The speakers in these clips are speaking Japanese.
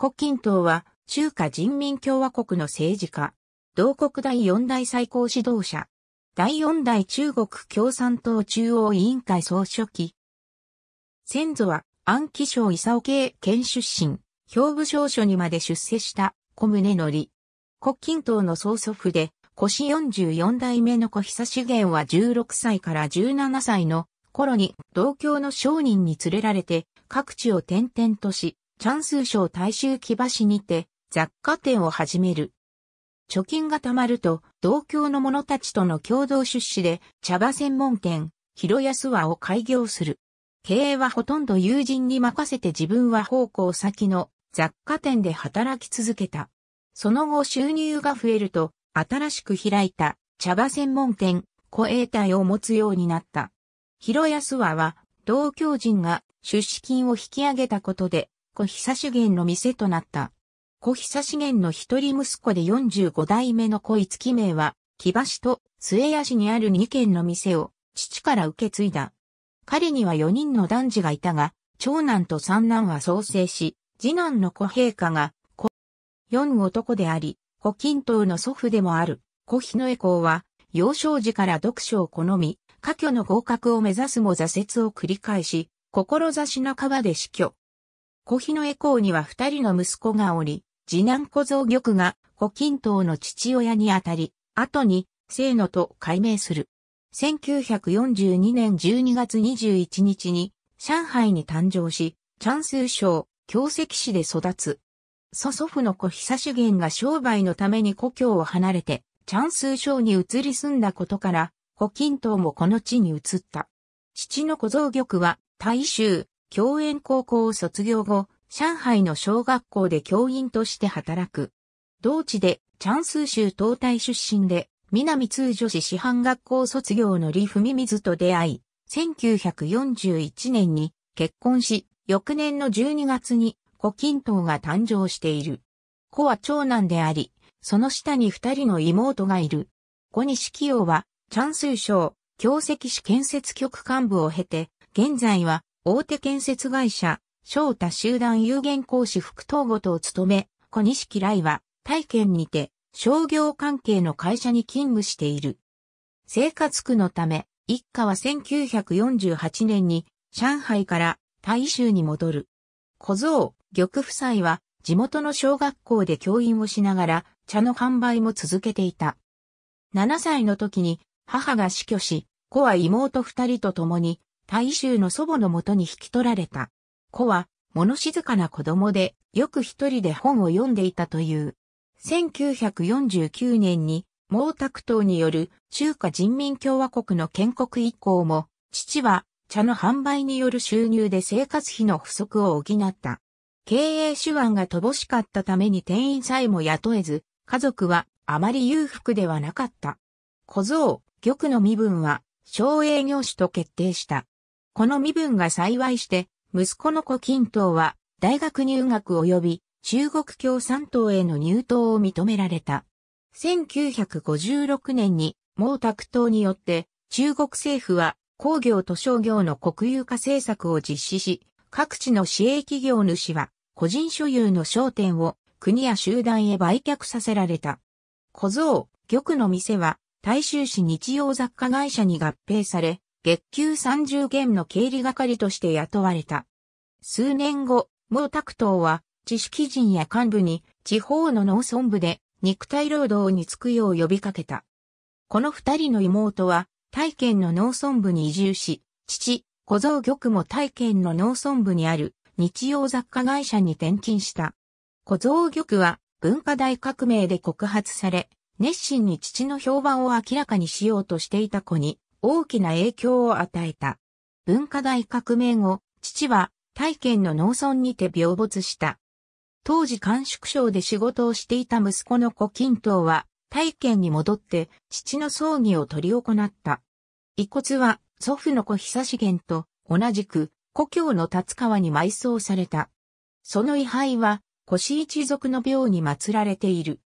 胡錦涛は中華人民共和国の政治家。同国第四代最高指導者。第四代中国共産党中央委員会総書記。先祖は安徽省伊佐慶県出身、兵部省所にまで出世した小宗則。胡錦涛の曽祖父で、腰44代目の小久資源は16歳から17歳の頃に同郷の商人に連れられて各地を転々とし、チャンス賞大衆木橋にて雑貨店を始める。貯金が貯まると、同郷の者たちとの共同出資で茶葉専門店、広安和を開業する。経営はほとんど友人に任せて自分は方向先の雑貨店で働き続けた。その後収入が増えると、新しく開いた茶葉専門店、小栄体を持つようになった。広安和は、同郷人が出資金を引き上げたことで、子久資源の店となった。小久資源の一人息子で45代目の小五木名は、木橋と末屋市にある2軒の店を父から受け継いだ。彼には4人の男児がいたが、長男と三男は創生し、次男の子陛下が、子、四男であり、小金刀の祖父でもある、小日の江公は、幼少時から読書を好み、科挙の合格を目指すも挫折を繰り返し、志半ばで死去。小日の江公には二人の息子がおり、次男小僧玉が古金涛の父親にあたり、後に、清野と改名する。1942年12月21日に、上海に誕生し、チャンスー省、京石市で育つ。祖祖父の子久主元が商売のために故郷を離れて、チャンスー省に移り住んだことから、古金涛もこの地に移った。父の小僧玉は、大衆、教園高校を卒業後、上海の小学校で教員として働く。同地で、チャンス州東大出身で、南通女子師範学校卒業の李文水と出会い、1941年に結婚し、翌年の12月に胡錦涛が誕生している。子は長男であり、その下に二人の妹がいる。小西清は、チャンス省、教石市建設局幹部を経て、現在は、大手建設会社、翔太集団有限講師副統合とを務め、小西来は、体験にて、商業関係の会社に勤務している。生活苦のため、一家は1948年に、上海から大州に戻る。小僧、玉夫妻は、地元の小学校で教員をしながら、茶の販売も続けていた。7歳の時に、母が死去し、子は妹二人と共に、大衆の祖母のもとに引き取られた。子は、物静かな子供で、よく一人で本を読んでいたという。1949年に、毛沢東による中華人民共和国の建国以降も、父は茶の販売による収入で生活費の不足を補った。経営手腕が乏しかったために店員さえも雇えず、家族はあまり裕福ではなかった。小僧、玉の身分は、小営業種と決定した。この身分が幸いして、息子の胡錦涛は大学入学及び中国共産党への入党を認められた。1956年に毛沢東によって中国政府は工業と商業の国有化政策を実施し、各地の市営企業主は個人所有の商店を国や集団へ売却させられた。小僧、玉の店は大衆紙日用雑貨会社に合併され、月給30元の経理係として雇われた。数年後、毛沢東は知識人や幹部に地方の農村部で肉体労働に就くよう呼びかけた。この二人の妹は、体験の農村部に移住し、父、小僧玉も体験の農村部にある日用雑貨会社に転勤した。小僧玉は文化大革命で告発され、熱心に父の評判を明らかにしようとしていた子に、大きな影響を与えた。文化大革命後、父は大県の農村にて病没した。当時甘粛省で仕事をしていた息子の胡錦涛は、大県に戻って父の葬儀を取り行った。遺骨は祖父の子久資源と同じく故郷の立川に埋葬された。その遺牌は、腰一族の廟に祀られている。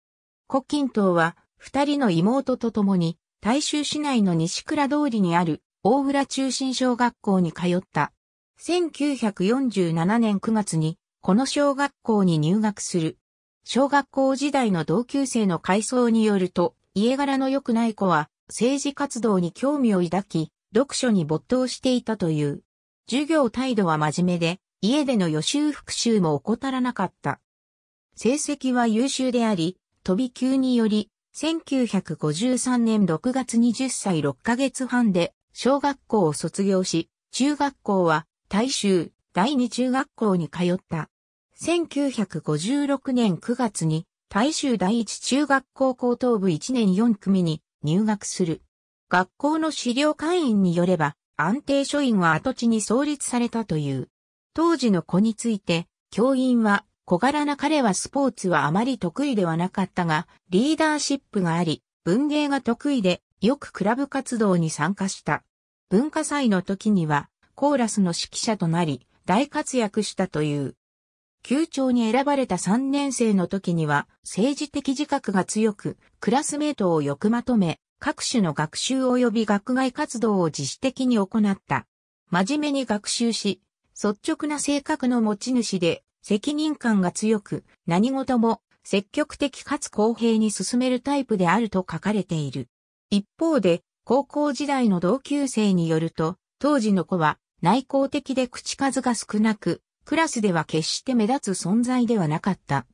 胡錦涛は、二人の妹と共に、大衆市内の西倉通りにある大浦中心小学校に通った。1947年9月にこの小学校に入学する。小学校時代の同級生の回想によると、家柄の良くない子は政治活動に興味を抱き、読書に没頭していたという。授業態度は真面目で、家での予習復習も怠らなかった。成績は優秀であり、飛び級により1953年6月20歳6ヶ月半で小学校を卒業し、中学校は大衆第二中学校に通った。1956年9月に大衆第一中学校高等部1年4組に入学する。学校の資料会員によれば安定書院は跡地に創立されたという。当時の子について教員は小柄な彼はスポーツはあまり得意ではなかったが、リーダーシップがあり、文芸が得意で、よくクラブ活動に参加した。文化祭の時には、コーラスの指揮者となり、大活躍したという。球長に選ばれた3年生の時には、政治的自覚が強く、クラスメートをよくまとめ、各種の学習及び学外活動を自主的に行った。真面目に学習し、率直な性格の持ち主で、責任感が強く、何事も積極的かつ公平に進めるタイプであると書かれている。一方で、高校時代の同級生によると、当時の子は内向的で口数が少なく、クラスでは決して目立つ存在ではなかった。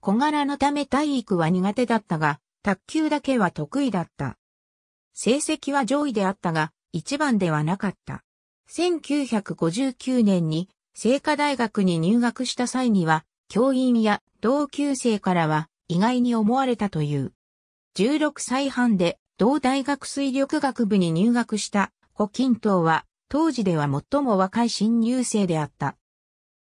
小柄のため体育は苦手だったが、卓球だけは得意だった。成績は上位であったが、一番ではなかった。1959年に聖火大学に入学した際には、教員や同級生からは意外に思われたという。16歳半で同大学水力学部に入学した胡錦涛は当時では最も若い新入生であった。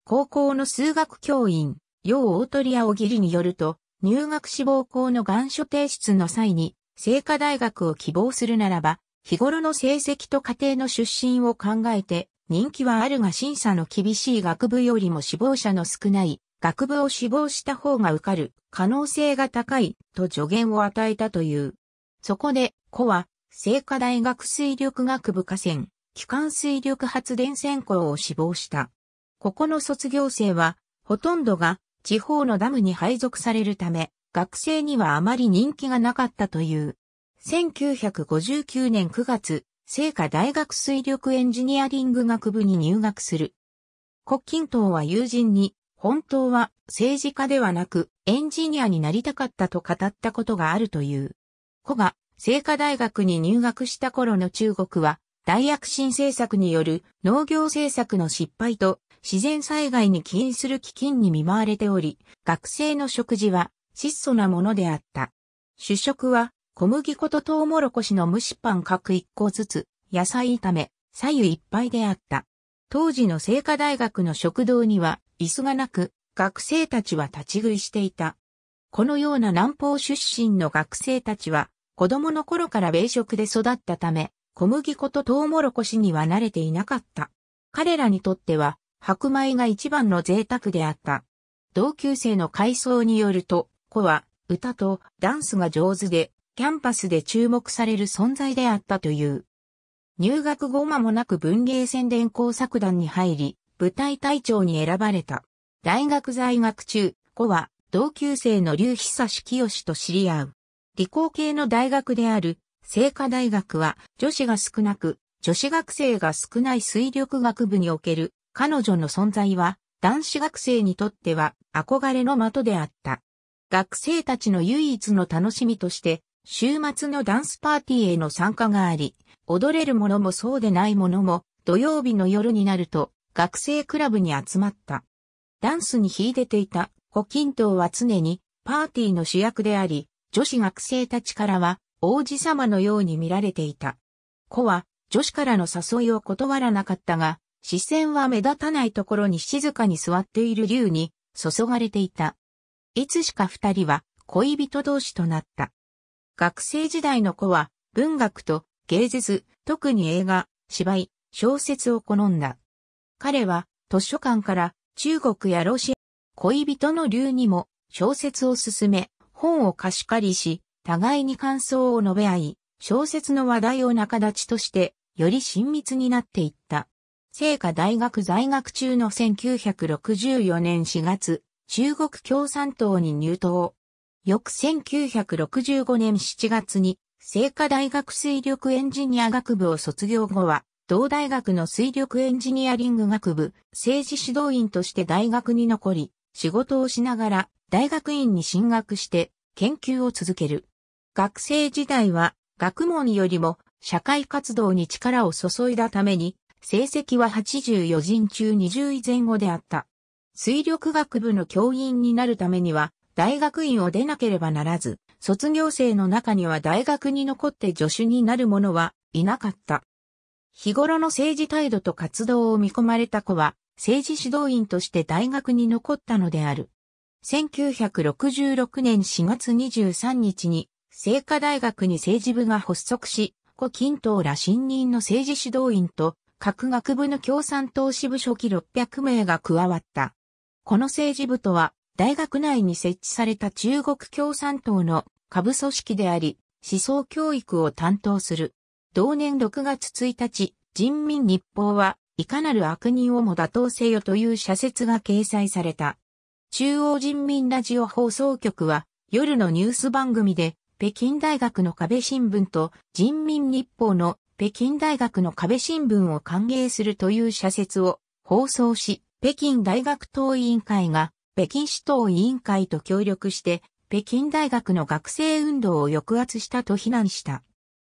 高校の数学教員、楊大鳥屋小桐によると、入学志望校の願書提出の際に、聖火大学を希望するならば、日頃の成績と家庭の出身を考えて、人気はあるが審査の厳しい学部よりも志望者の少ない学部を志望した方が受かる可能性が高いと助言を与えたという。そこで、子は、聖火大学水力学部河川、機関水力発電専攻を志望した。ここの卒業生は、ほとんどが地方のダムに配属されるため、学生にはあまり人気がなかったという。1959年9月、聖火大学水力エンジニアリング学部に入学する。国金涛は友人に、本当は政治家ではなくエンジニアになりたかったと語ったことがあるという。古が聖火大学に入学した頃の中国は、大躍進政策による農業政策の失敗と自然災害に起因する飢饉に見舞われており、学生の食事は質素なものであった。主食は小麦粉とトウモロコシの蒸しパン各1個ずつ、野菜炒め、左右いっぱいであった。当時の聖火大学の食堂には椅子がなく、学生たちは立ち食いしていた。このような南方出身の学生たちは、子供の頃から米食で育ったため、小麦粉とトウモロコシには慣れていなかった。彼らにとっては、白米が一番の贅沢であった。同級生の回想によると、子は歌とダンスが上手で、キャンパスで注目される存在であったという。入学後間もなく文芸宣伝工作団に入り、部隊隊長に選ばれた。大学在学中、子は同級生の劉久志清と知り合う。理工系の大学である、聖火大学は女子が少なく、女子学生が少ない水力学部における彼女の存在は男子学生にとっては憧れの的であった。学生たちの唯一の楽しみとして週末のダンスパーティーへの参加があり、踊れるものもそうでないものも、土曜日の夜になると、学生クラブに集まった。ダンスに秀でていた胡錦涛は常にパーティーの主役であり、女子学生たちからは王子様のように見られていた。子は女子からの誘いを断らなかったが、視線は目立たないところに静かに座っている竜に注がれていた。いつしか二人は恋人同士となった。学生時代の子は文学と芸術、特に映画、芝居、小説を好んだ。彼は図書館から中国やロシア、恋人の流にも小説を進め、本を貸し借りし、互いに感想を述べ合い、小説の話題を仲立ちとして、より親密になっていった。聖火大学在学中の1964年4月、中国共産党に入党。翌1965年7月に、聖火大学水力エンジニア学部を卒業後は、同大学の水力エンジニアリング学部、政治指導員として大学に残り、仕事をしながら、大学院に進学して、研究を続ける。学生時代は、学問よりも、社会活動に力を注いだために、成績は84人中20位前後であった。水力学部の教員になるためには、大学院を出なければならず、卒業生の中には大学に残って助手になる者はいなかった。日頃の政治態度と活動を見込まれた子は、政治指導員として大学に残ったのである。1966年4月23日に、聖火大学に政治部が発足し、胡錦涛ら新任の政治指導員と、各学部の共産党支部初期600名が加わった。この政治部とは、大学内に設置された中国共産党の下部組織であり、思想教育を担当する。同年6月1日、人民日報は、いかなる悪人をも打倒せよという社説が掲載された。中央人民ラジオ放送局は、夜のニュース番組で、北京大学の壁新聞と人民日報の北京大学の壁新聞を歓迎するという社説を放送し、北京大学党委員会が北京市党委員会と協力して、北京大学の学生運動を抑圧したと非難した。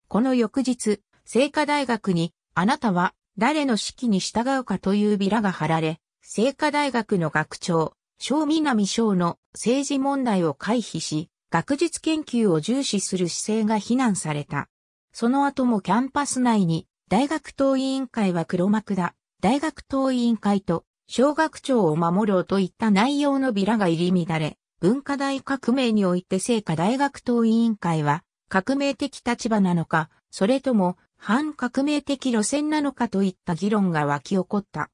この翌日、聖火大学に、あなたは誰の指揮に従うかというビラが貼られ、聖火大学の学長、小南翔の政治問題を回避し、学術研究を重視する姿勢が非難された。その後もキャンパス内に、大学党委員会は黒幕だ、大学党委員会と小学長を守ろうといった内容のビラが入り乱れ、文化大革命において聖火大学党委員会は革命的立場なのか、それとも反革命的路線なのかといった議論が湧き起こった。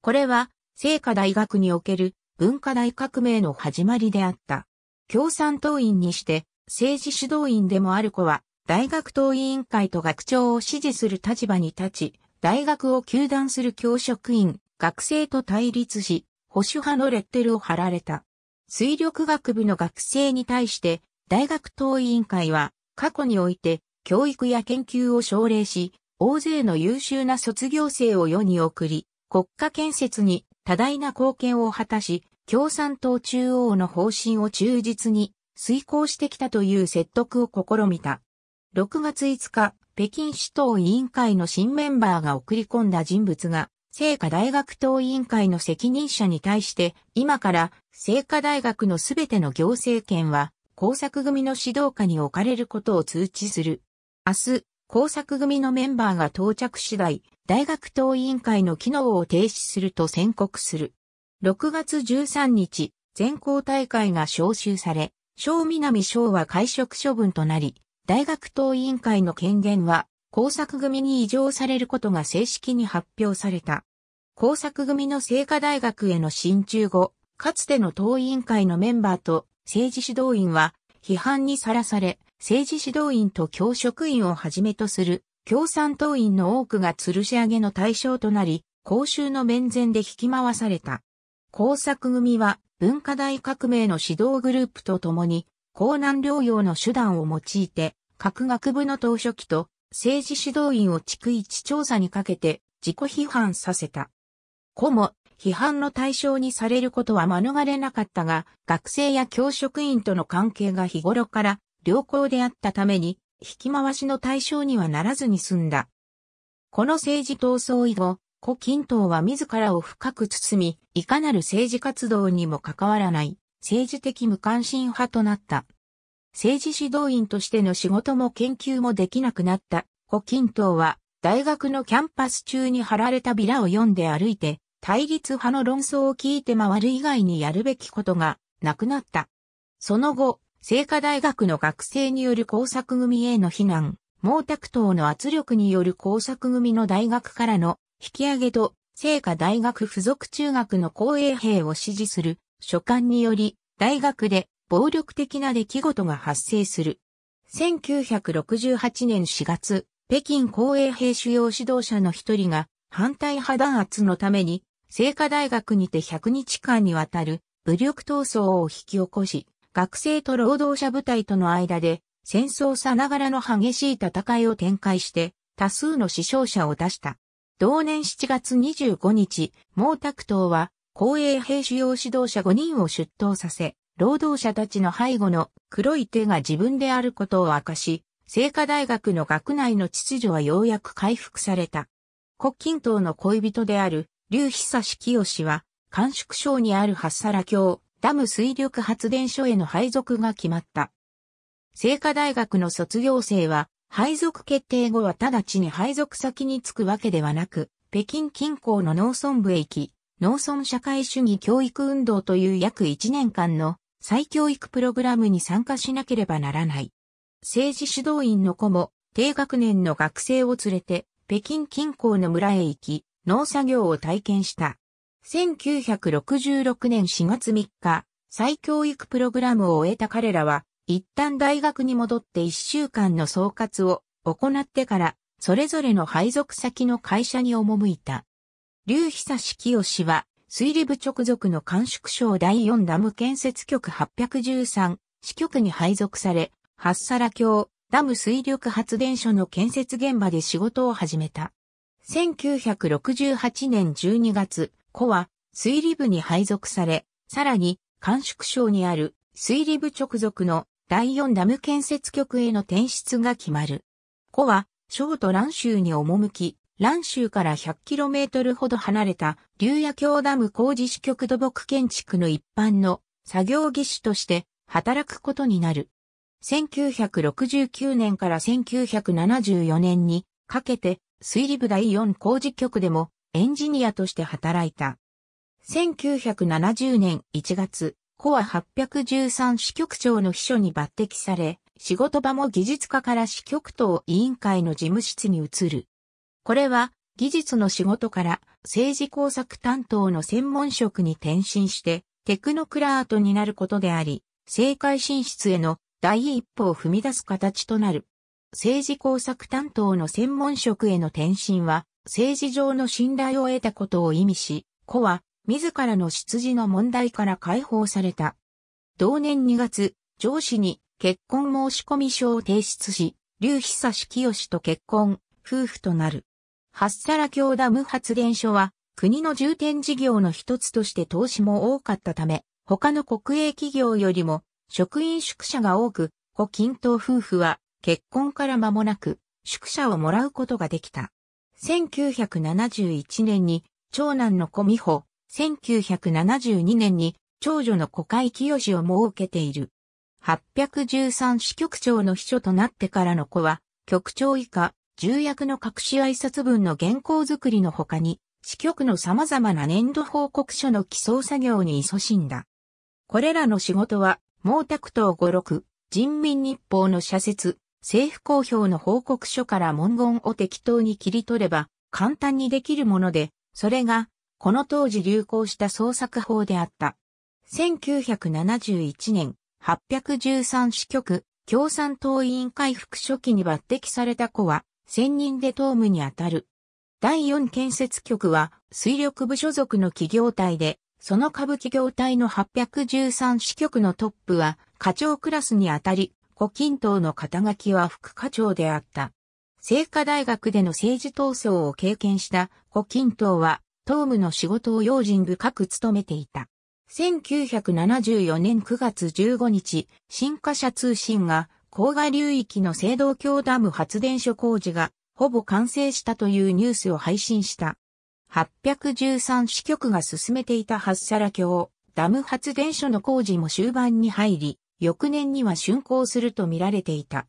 これは聖火大学における文化大革命の始まりであった。共産党員にして政治指導員でもある子は大学党委員会と学長を支持する立場に立ち、大学を休断する教職員、学生と対立し、保守派のレッテルを貼られた。水力学部の学生に対して、大学党委員会は、過去において、教育や研究を奨励し、大勢の優秀な卒業生を世に送り、国家建設に多大な貢献を果たし、共産党中央の方針を忠実に遂行してきたという説得を試みた。6月5日、北京市党委員会の新メンバーが送り込んだ人物が、聖火大学党委員会の責任者に対して、今から聖火大学のすべての行政権は、工作組の指導下に置かれることを通知する。明日、工作組のメンバーが到着次第、大学党委員会の機能を停止すると宣告する。6月13日、全校大会が招集され、小南小は会食処分となり、大学党委員会の権限は工作組に移譲されることが正式に発表された。工作組の聖火大学への進駐後、かつての党委員会のメンバーと政治指導員は批判にさらされ、政治指導員と教職員をはじめとする共産党員の多くが吊るし上げの対象となり、公衆の面前で引き回された。工作組は文化大革命の指導グループと共に、高難療養の手段を用いて、各学部の党書記と政治指導員を逐一調査にかけて自己批判させた。子も批判の対象にされることは免れなかったが、学生や教職員との関係が日頃から良好であったために、引き回しの対象にはならずに済んだ。この政治闘争以後、胡錦涛は自らを深く包み、いかなる政治活動にも関わらない政治的無関心派となった。政治指導員としての仕事も研究もできなくなった胡錦涛は大学のキャンパス中に貼られたビラを読んで歩いて対立派の論争を聞いて回る以外にやるべきことがなくなった。その後、聖火大学の学生による工作組への非難、毛沢東の圧力による工作組の大学からの引き上げと、聖火大学附属中学の公営兵を支持する書簡により、大学で暴力的な出来事が発生する。1968年4月、北京公営兵主要指導者の一人が反対派弾圧のために、聖火大学にて100日間にわたる武力闘争を引き起こし、学生と労働者部隊との間で戦争さながらの激しい戦いを展開して多数の死傷者を出した。同年7月25日、毛沢東は公営兵主要指導者5人を出頭させ、労働者たちの背後の黒い手が自分であることを明かし、聖火大学の学内の秩序はようやく回復された。国近東の恋人である、劉久志清は、甘粛省にあるハッサラダム水力発電所への配属が決まった。聖火大学の卒業生は、配属決定後は直ちに配属先に着くわけではなく、北京近郊の農村部へ行き、農村社会主義教育運動という約1年間の再教育プログラムに参加しなければならない。政治指導員の子も低学年の学生を連れて北京近郊の村へ行き、農作業を体験した。1966年4月3日、再教育プログラムを終えた彼らは、一旦大学に戻って1週間の総括を行ってから、それぞれの配属先の会社に赴いた。劉久志清は、水利部直属の監縮省第4ダム建設局813支局に配属され、八皿橋、ダム水力発電所の建設現場で仕事を始めた。1968年12月、湖は水利部に配属され、さらに、甘粛省にある水利部直属の第4ダム建設局への転出が決まる。湖は、省と蘭州に赴き、蘭州から 100km ほど離れた、竜野峡ダム工事支局土木建築の一般の作業技師として働くことになる。1969年から1974年にかけて水利部第4工事局でもエンジニアとして働いた。1970年1月、コア813支局長の秘書に抜擢され、仕事場も技術課から支局等委員会の事務室に移る。これは技術の仕事から政治工作担当の専門職に転身してテクノクラートになることであり、政界進出への第一歩を踏み出す形となる。政治工作担当の専門職への転身は、政治上の信頼を得たことを意味し、子は、自らの出自の問題から解放された。同年2月、上司に結婚申込書を提出し、劉久志清と結婚、夫婦となる。八皿サラ無ダム発電所は、国の重点事業の一つとして投資も多かったため、他の国営企業よりも職員宿舎が多く、古近東夫婦は結婚から間もなく宿舎をもらうことができた。1971年に長男の小美穂、1972年に長女の小海清を設けている。813支局長の秘書となってからの子は、局長以下、重役の隠し挨拶文の原稿作りの他に、支局の様々な年度報告書の起草作業に勤しんだ。これらの仕事は、毛沢東五六、人民日報の社説、政府公表の報告書から文言を適当に切り取れば簡単にできるもので、それがこの当時流行した創作法であった。1971年、813支局、共産党委員会副書記に抜擢された子は、専任で党務にあたる。第4建設局は、水力部所属の企業体で、その歌舞伎業態の813支局のトップは課長クラスにあたり、古今涛の肩書きは副課長であった。聖華大学での政治闘争を経験した古今涛は、党務の仕事を用心深く務めていた。1974年9月15日、新華社通信が、郊外流域の青銅橋ダム発電所工事が、ほぼ完成したというニュースを配信した。813支局が進めていた発サラ橋、ダム発電所の工事も終盤に入り、翌年には竣工すると見られていた。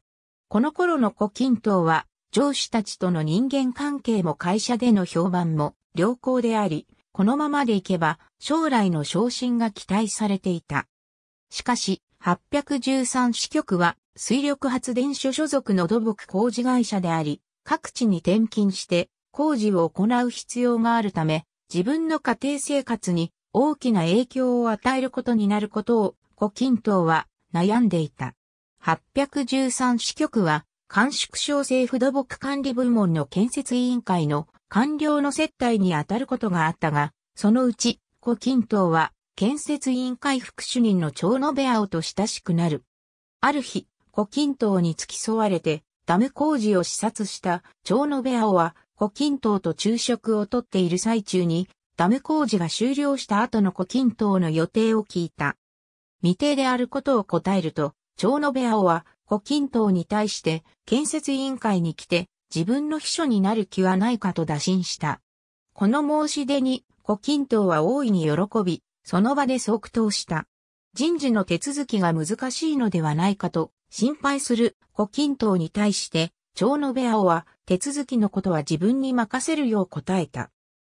この頃の古今涛は、上司たちとの人間関係も会社での評判も良好であり、このままでいけば将来の昇進が期待されていた。しかし、813支局は水力発電所所属の土木工事会社であり、各地に転勤して工事を行う必要があるため、自分の家庭生活に大きな影響を与えることになることを、胡錦涛は悩んでいた。813支局は、監縮省政府土木管理部門の建設委員会の官僚の接待に当たることがあったが、そのうち、胡錦涛は、建設委員会副主任の長野部青と親しくなる。ある日、胡錦涛に付き添われて、ダム工事を視察した長野部青は、胡錦涛と昼食をとっている最中に、ダム工事が終了した後の胡錦涛の予定を聞いた。未定であることを答えると、長野部屋は胡錦涛に対して建設委員会に来て自分の秘書になる気はないかと打診した。この申し出に胡錦涛は大いに喜び、その場で即答した。人事の手続きが難しいのではないかと心配する胡錦涛に対して長野部屋は手続きのことは自分に任せるよう答えた。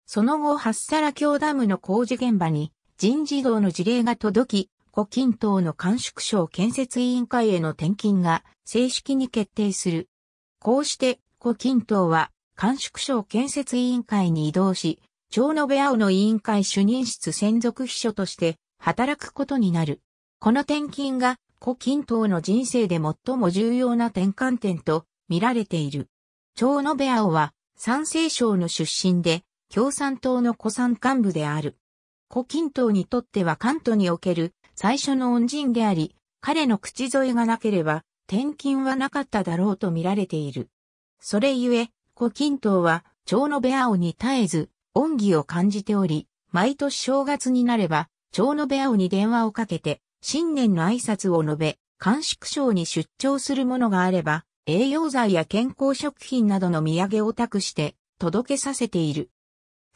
その後、ハッサラ教ダムの工事現場に人事道の事例が届き、古近東の管宿省建設委員会への転勤が正式に決定する。こうして古近東は管宿省建設委員会に移動し、長野部青の委員会主任室専属秘書として働くことになる。この転勤が古近東の人生で最も重要な転換点と見られている。蝶野部青は、山西省の出身で、共産党の古参幹部である。古近東にとっては関東における最初の恩人であり、彼の口添えがなければ、転勤はなかっただろうと見られている。それゆえ、古近東は、蝶の部青に絶えず、恩義を感じており、毎年正月になれば、蝶の部青に電話をかけて、新年の挨拶を述べ、甘縮省に出張するものがあれば、栄養剤や健康食品などの土産を託して届けさせている。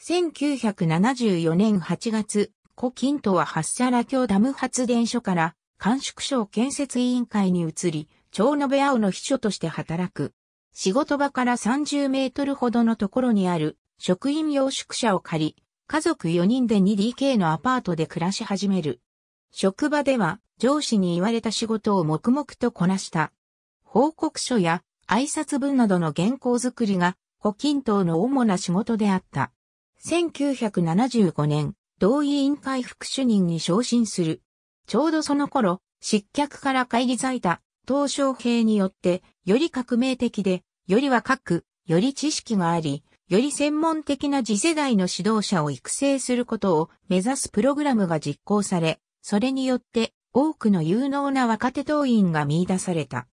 1974年8月、古錦とは発射羅京ダム発電所から管縮省建設委員会に移り、長延青の秘書として働く。仕事場から30メートルほどのところにある職員用宿舎を借り、家族4人で 2DK のアパートで暮らし始める。職場では上司に言われた仕事を黙々とこなした。報告書や挨拶文などの原稿作りが胡錦涛の主な仕事であった。1975年、同委員会副主任に昇進する。ちょうどその頃、失脚から返り咲いた、東小平によって、より革命的で、より若く、より知識があり、より専門的な次世代の指導者を育成することを目指すプログラムが実行され、それによって多くの有能な若手党員が見出された。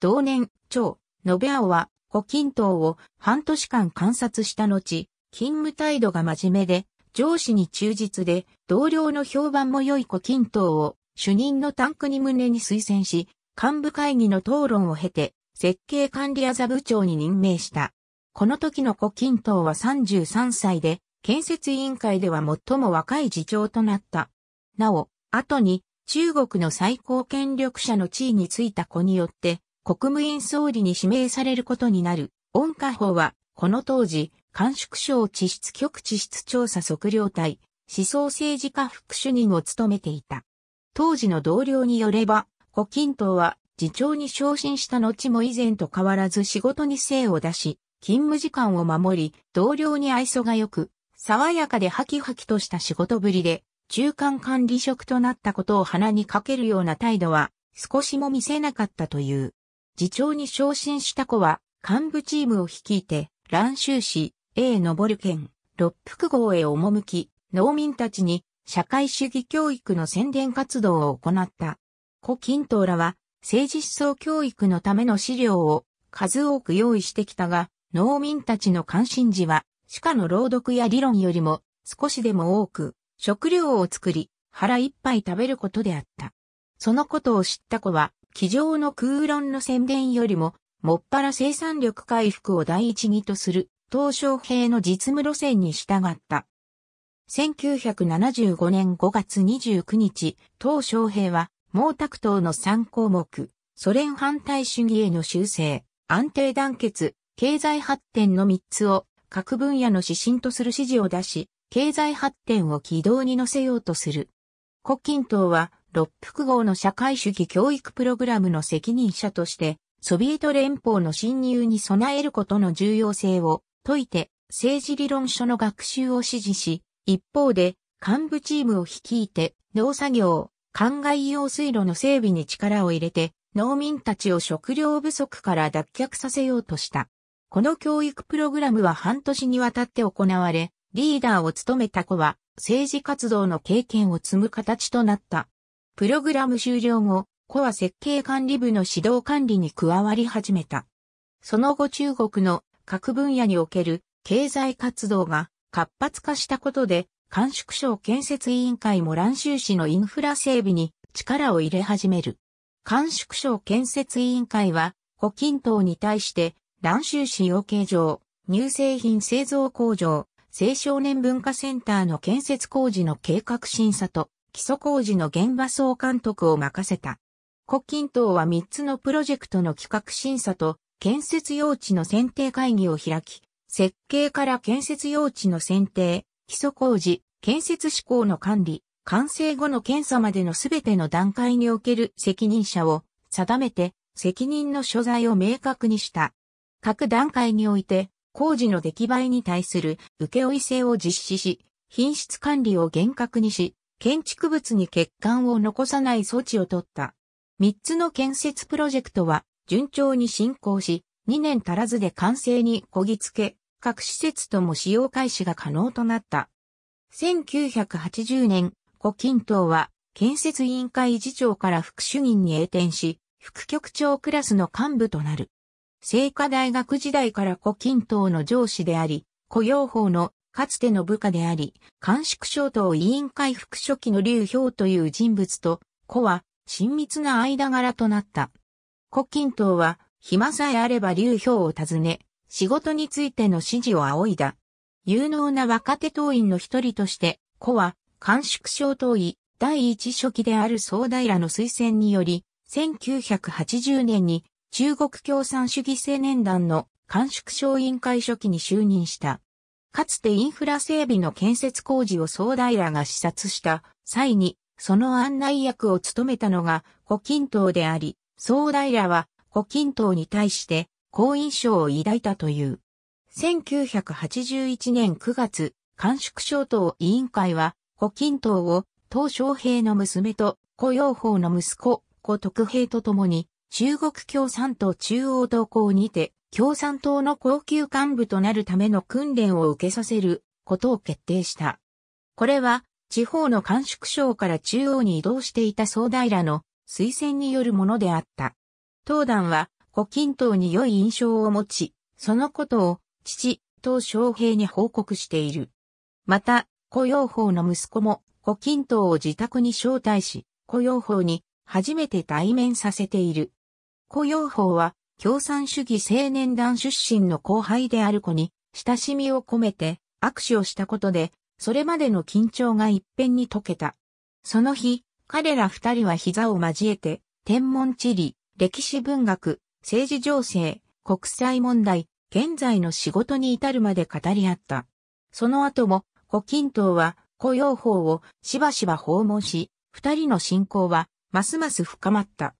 同年、長、延青は、胡錦涛を半年間観察した後、勤務態度が真面目で、上司に忠実で、同僚の評判も良い胡錦涛を、主任のタンクに胸に推薦し、幹部会議の討論を経て、設計管理麻部長に任命した。この時の胡錦涛は33歳で、建設委員会では最も若い次長となった。なお、後に中国の最高権力者の地位についた子によって、国務院総理に指名されることになる、温家宝は、この当時、官縮省地質局地質調査測量隊、思想政治家副主任を務めていた。当時の同僚によれば、胡錦涛は、次長に昇進した後も以前と変わらず仕事に精を出し、勤務時間を守り、同僚に愛想が良く、爽やかでハキハキとした仕事ぶりで、中間管理職となったことを鼻にかけるような態度は、少しも見せなかったという。次長に昇進した子は、幹部チームを率いて、蘭州市、A 登る県、六福号へ赴き、農民たちに社会主義教育の宣伝活動を行った。古近東らは政治思想教育のための資料を数多く用意してきたが、農民たちの関心事は、歯科の朗読や理論よりも少しでも多く、食料を作り、腹いっぱい食べることであった。そのことを知った子は、机上の空論の宣伝よりも、もっぱら生産力回復を第一義とする、東商平の実務路線に従った。1975年5月29日、東商平は、毛沢東の3項目、ソ連反対主義への修正、安定団結、経済発展の3つを各分野の指針とする指示を出し、経済発展を軌道に乗せようとする。胡錦涛は六福号の社会主義教育プログラムの責任者として、ソビエト連邦の侵入に備えることの重要性を説いて政治理論書の学習を支持し、一方で幹部チームを率いて農作業、灌漑用水路の整備に力を入れて農民たちを食料不足から脱却させようとした。この教育プログラムは半年にわたって行われ、リーダーを務めた子は政治活動の経験を積む形となった。プログラム終了後、コア設計管理部の指導管理に加わり始めた。その後中国の各分野における経済活動が活発化したことで、甘粛省建設委員会も乱州市のインフラ整備に力を入れ始める。甘粛省建設委員会は、胡錦涛に対して、乱州市養鶏場、乳製品製造工場、青少年文化センターの建設工事の計画審査と、基礎工事の現場総監督を任せた。胡錦涛は3つのプロジェクトの企画審査と建設用地の選定会議を開き、設計から建設用地の選定、基礎工事、建設施向の管理、完成後の検査までの全ての段階における責任者を定めて責任の所在を明確にした。各段階において工事の出来栄えに対する請負性を実施し、品質管理を厳格にし、建築物に欠陥を残さない措置を取った。三つの建設プロジェクトは順調に進行し、2年足らずで完成にこぎつけ、各施設とも使用開始が可能となった。1980年、胡錦涛は建設委員会次長から副主任に栄転し、副局長クラスの幹部となる。聖火大学時代から胡錦涛の上司であり、雇用法のかつての部下であり、官縮省党委員会副書記の劉氷という人物と、子は親密な間柄となった。胡錦涛は、暇さえあれば劉氷を訪ね、仕事についての指示を仰いだ。有能な若手党員の一人として、子は、官縮省党委第一書記である総平の推薦により、1980年に中国共産主義青年団の官縮省委員会書記に就任した。かつてインフラ整備の建設工事を総平が視察した際に、その案内役を務めたのが胡錦涛であり、総平は胡錦涛に対して好印象を抱いたという。1981年9月、甘粛省党委員会は、胡錦涛を、東昌平の娘と、胡耀法の息子、胡徳平と共に、中国共産党中央同行にて、共産党の高級幹部となるための訓練を受けさせることを決定した。これは、地方の官縮省から中央に移動していた総平の推薦によるものであった。東団は、胡錦涛に良い印象を持ち、そのことを、父、東昌平に報告している。また、胡陽法の息子も、胡錦涛を自宅に招待し、胡陽法に初めて対面させている。胡陽法は、共産主義青年団出身の後輩である子に、親しみを込めて握手をしたことで、それまでの緊張が一変に解けた。その日、彼ら二人は膝を交えて、天文地理、歴史文学、政治情勢、国際問題、現在の仕事に至るまで語り合った。その後も、胡錦涛は、胡用法をしばしば訪問し、二人の信仰は、ますます深まった。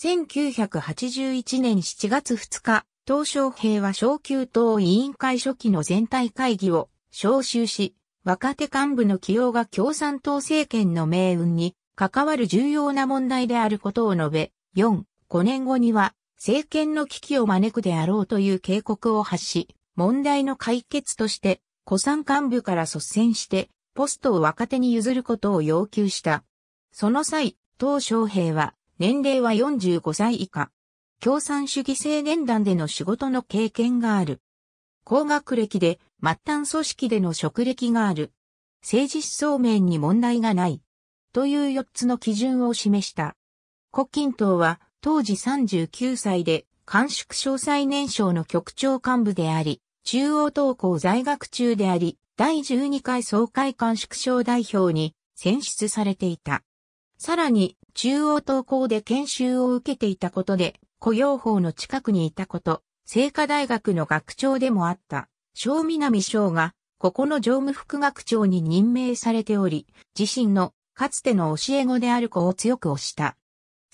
1981年7月2日、東小平は小級党委員会初期の全体会議を招集し、若手幹部の起用が共産党政権の命運に関わる重要な問題であることを述べ、4、5年後には政権の危機を招くであろうという警告を発し、問題の解決として、古参幹部から率先して、ポストを若手に譲ることを要求した。その際、東小平は、年齢は45歳以下。共産主義青年団での仕事の経験がある。高学歴で末端組織での職歴がある。政治思想面に問題がない。という4つの基準を示した。国近党は当時39歳で、官縮詳最年少の局長幹部であり、中央党校在学中であり、第12回総会官縮小代表に選出されていた。さらに、中央東稿で研修を受けていたことで、雇用法の近くにいたこと、聖華大学の学長でもあった、小南翔が、ここの常務副学長に任命されており、自身のかつての教え子である子を強く推した。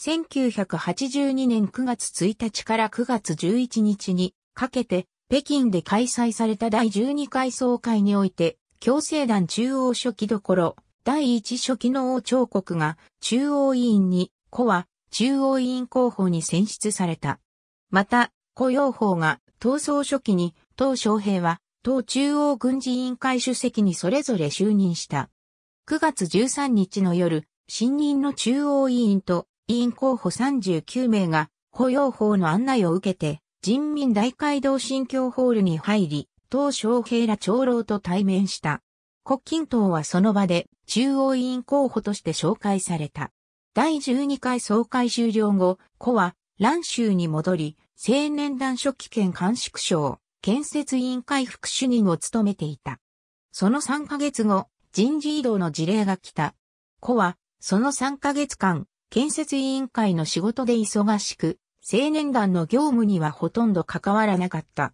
1982年9月1日から9月11日にかけて北京で開催された第12回総会において、共生団中央書記どころ、第一初期の王朝国が中央委員に、古は中央委員候補に選出された。また、古用法が闘争初期に、党昌平は、党中央軍事委員会主席にそれぞれ就任した。9月13日の夜、新任の中央委員と委員候補39名が、雇用法の案内を受けて、人民大会堂新京ホールに入り、党昌平ら長老と対面した。国金党はその場で中央委員候補として紹介された。第12回総会終了後、子は蘭州に戻り、青年団書記兼監縮省、建設委員会副主任を務めていた。その3ヶ月後、人事異動の事例が来た。子は、その3ヶ月間、建設委員会の仕事で忙しく、青年団の業務にはほとんど関わらなかった。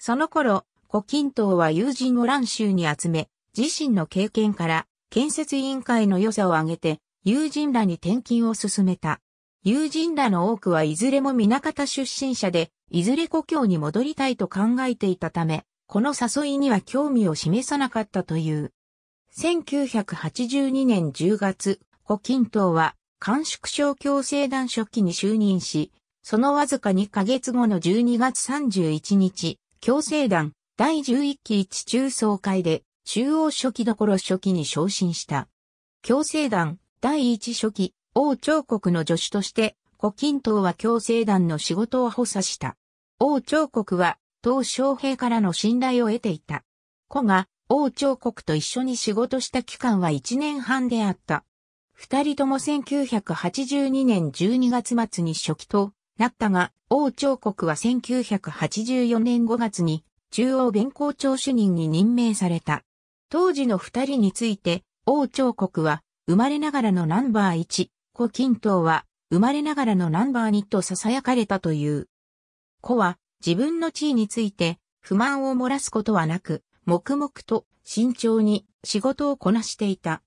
その頃、胡錦涛は友人を蘭州に集め、自身の経験から建設委員会の良さを挙げて友人らに転勤を進めた。友人らの多くはいずれも皆方出身者で、いずれ故郷に戻りたいと考えていたため、この誘いには興味を示さなかったという。1982年10月、胡錦涛は、甘粛省共生団初期に就任し、そのわずか2ヶ月後の12月31日、共生団第11期一中総会で、中央書記どころ書記に昇進した。共生団第一書記、王朝国の助手として、胡錦涛は共生団の仕事を補佐した。王朝国は、東小平からの信頼を得ていた。子が、王朝国と一緒に仕事した期間は1年半であった。二人とも1982年12月末に初期となったが、王朝国は1984年5月に中央弁公庁主任に任命された。当時の二人について、王朝国は、生まれながらのナンバー1、古近東は、生まれながらのナンバー2と囁かれたという。子は、自分の地位について、不満を漏らすことはなく、黙々と慎重に仕事をこなしていた。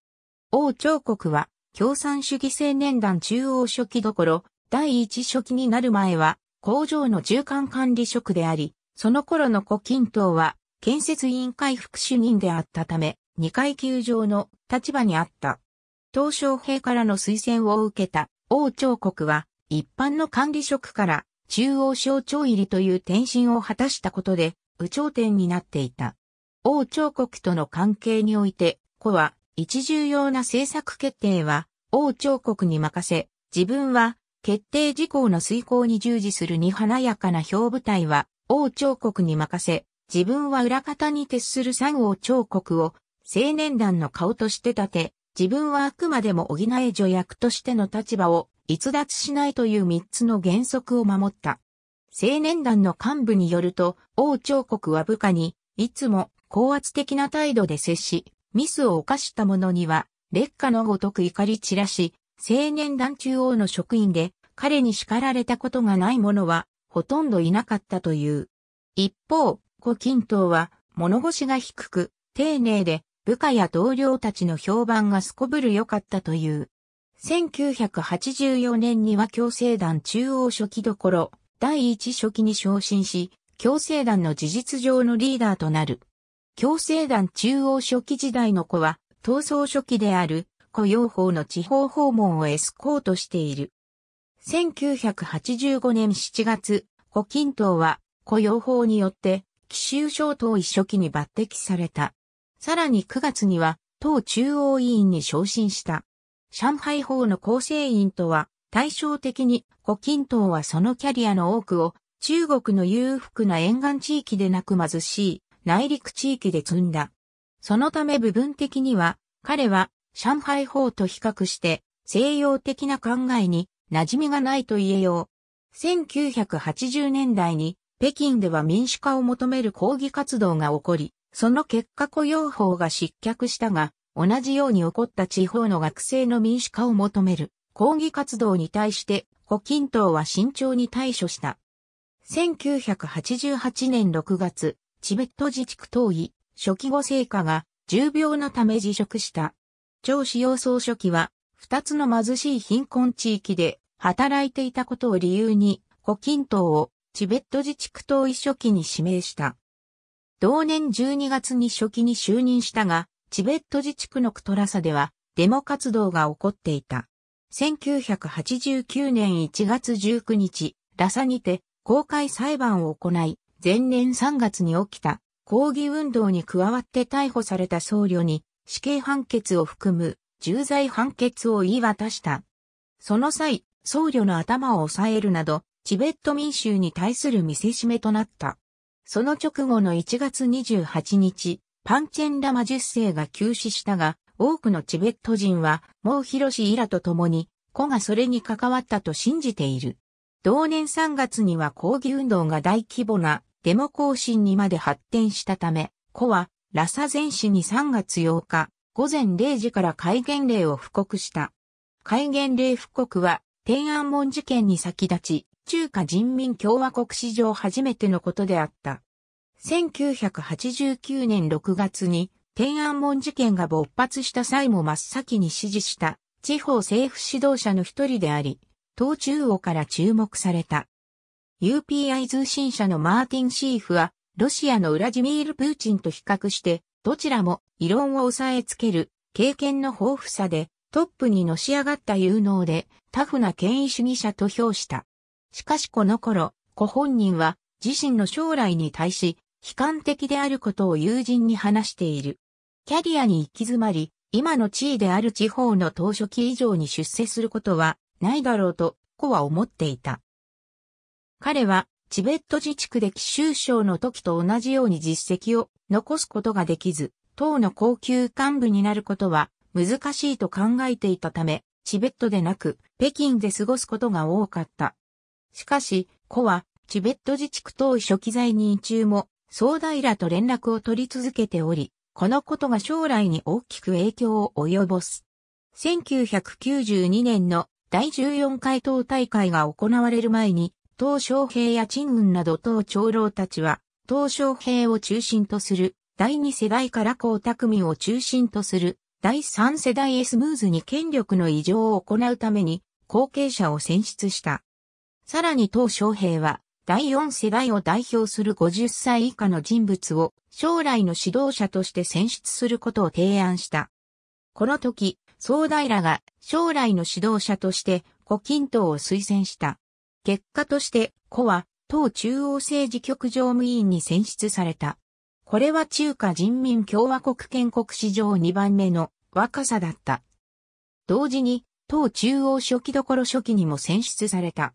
王朝国は、共産主義青年団中央書記どころ、第一書記になる前は、工場の中間管理職であり、その頃の古近東は、建設委員会副主任であったため、二階級上の立場にあった。東小平からの推薦を受けた王朝国は、一般の管理職から中央省庁入りという転身を果たしたことで、右頂点になっていた。王朝国との関係において、子は、一重要な政策決定は、王朝国に任せ、自分は、決定事項の遂行に従事するに華やかな表部隊は、王朝国に任せ、自分は裏方に徹する三王彫刻を青年団の顔として立て、自分はあくまでも補え助役としての立場を逸脱しないという三つの原則を守った。青年団の幹部によると、王朝国は部下に、いつも高圧的な態度で接し、ミスを犯した者には、劣化のごとく怒り散らし、青年団中央の職員で、彼に叱られたことがない者は、ほとんどいなかったという。一方、古近東は物腰が低く、丁寧で部下や同僚たちの評判がすこぶる良かったという。1984年には共生団中央初期どころ、第一初期に昇進し、共生団の事実上のリーダーとなる。共生団中央初期時代の子は、闘争初期である、雇用法の地方訪問をエスコートしている。1985年7月、古近東は雇用法によって奇州省党一書記に抜擢された。さらに9月には、党中央委員に昇進した。上海法の構成員とは、対照的に、胡錦涛はそのキャリアの多くを、中国の裕福な沿岸地域でなく貧しい、内陸地域で積んだ。そのため部分的には、彼は、上海法と比較して、西洋的な考えに馴染みがないと言えよう。1980年代に北京では民主化を求める抗議活動が起こり、その結果雇用法が失脚したが、同じように起こった地方の学生の民主化を求める抗議活動に対して胡錦涛は慎重に対処した。1988年6月、チベット自治区党委、初期後成果が重病のため辞職した。張氏。陽総書記は、二つの貧しい貧困地域で働いていたことを理由に、胡錦涛をチベット自治区党一書記に指名した。同年12月に初期に就任したが、チベット自治区のクトラサではデモ活動が起こっていた。1989年1月19日、ラサにて公開裁判を行い、前年3月に起きた抗議運動に加わって逮捕された僧侶に死刑判決を含む重罪判決を言い渡した。その際、僧侶の頭を押さえるなど、チベット民衆に対する見せしめとなった。その直後の1月28日、パンチェンラマ10世が急死したが、多くのチベット人は、う、広し。イラと共に、子がそれに関わったと信じている。同年3月には抗議運動が大規模なデモ行進にまで発展したため、子はラサ全市に3月8日午前0時から戒厳令を布告した。戒厳令布告は天安門事件に先立ち、中華人民共和国史上初めてのことであった。1989年6月に天安門事件が勃発した際も真っ先に支持した地方政府指導者の一人であり、党中央から注目された。UPI 通信社のマーティン・シーフは、ロシアのウラジミール・プーチンと比較して、どちらも異論を抑えつける経験の豊富さで、トップにのし上がった有能で、タフな権威主義者と評した。しかしこの頃、ご本人は自身の将来に対し、悲観的であることを友人に話している。キャリアに行き詰まり、今の地位である地方の当初期以上に出世することはないだろうと、子は思っていた。彼は、チベット自治区で奇州省の時と同じように実績を残すことができず、党の高級幹部になることは難しいと考えていたため、チベットでなく、北京で過ごすことが多かった。しかし、子は、チベット自治区等初期在任中も、総大らと連絡を取り続けており、このことが将来に大きく影響を及ぼす。1992年の第14回党大会が行われる前に、党将兵や陳軍など党長老たちは、党将兵を中心とする第2世代から江沢民を中心とする第3世代へスムーズに権力の異常を行うために後継者を選出した。さらに当昌平は、第4世代を代表する50歳以下の人物を将来の指導者として選出することを提案した。この時、総平が将来の指導者として胡錦涛を推薦した。結果として胡は党中央政治局常務委員に選出された。これは中華人民共和国建国史上2番目の若さだった。同時に党中央書記どころ初期にも選出された。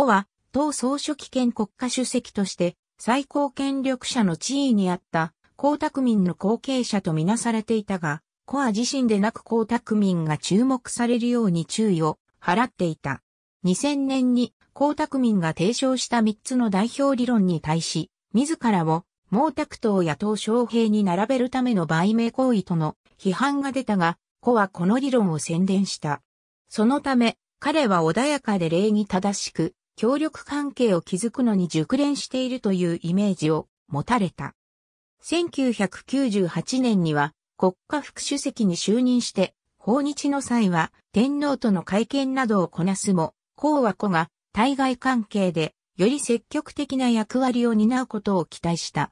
個は、党総書記兼国家主席として、最高権力者の地位にあった、江沢民の後継者とみなされていたが、コア自身でなく江沢民が注目されるように注意を払っていた。2000年に江沢民が提唱した3つの代表理論に対し、自らを毛沢東や党小平に並べるための売名行為との批判が出たが、子はこの理論を宣伝した。そのため、彼は穏やかで礼儀正しく、協力関係を築くのに熟練しているというイメージを持たれた。1998年には国家副主席に就任して訪日の際は天皇との会見などをこなすも、公は子が対外関係でより積極的な役割を担うことを期待した。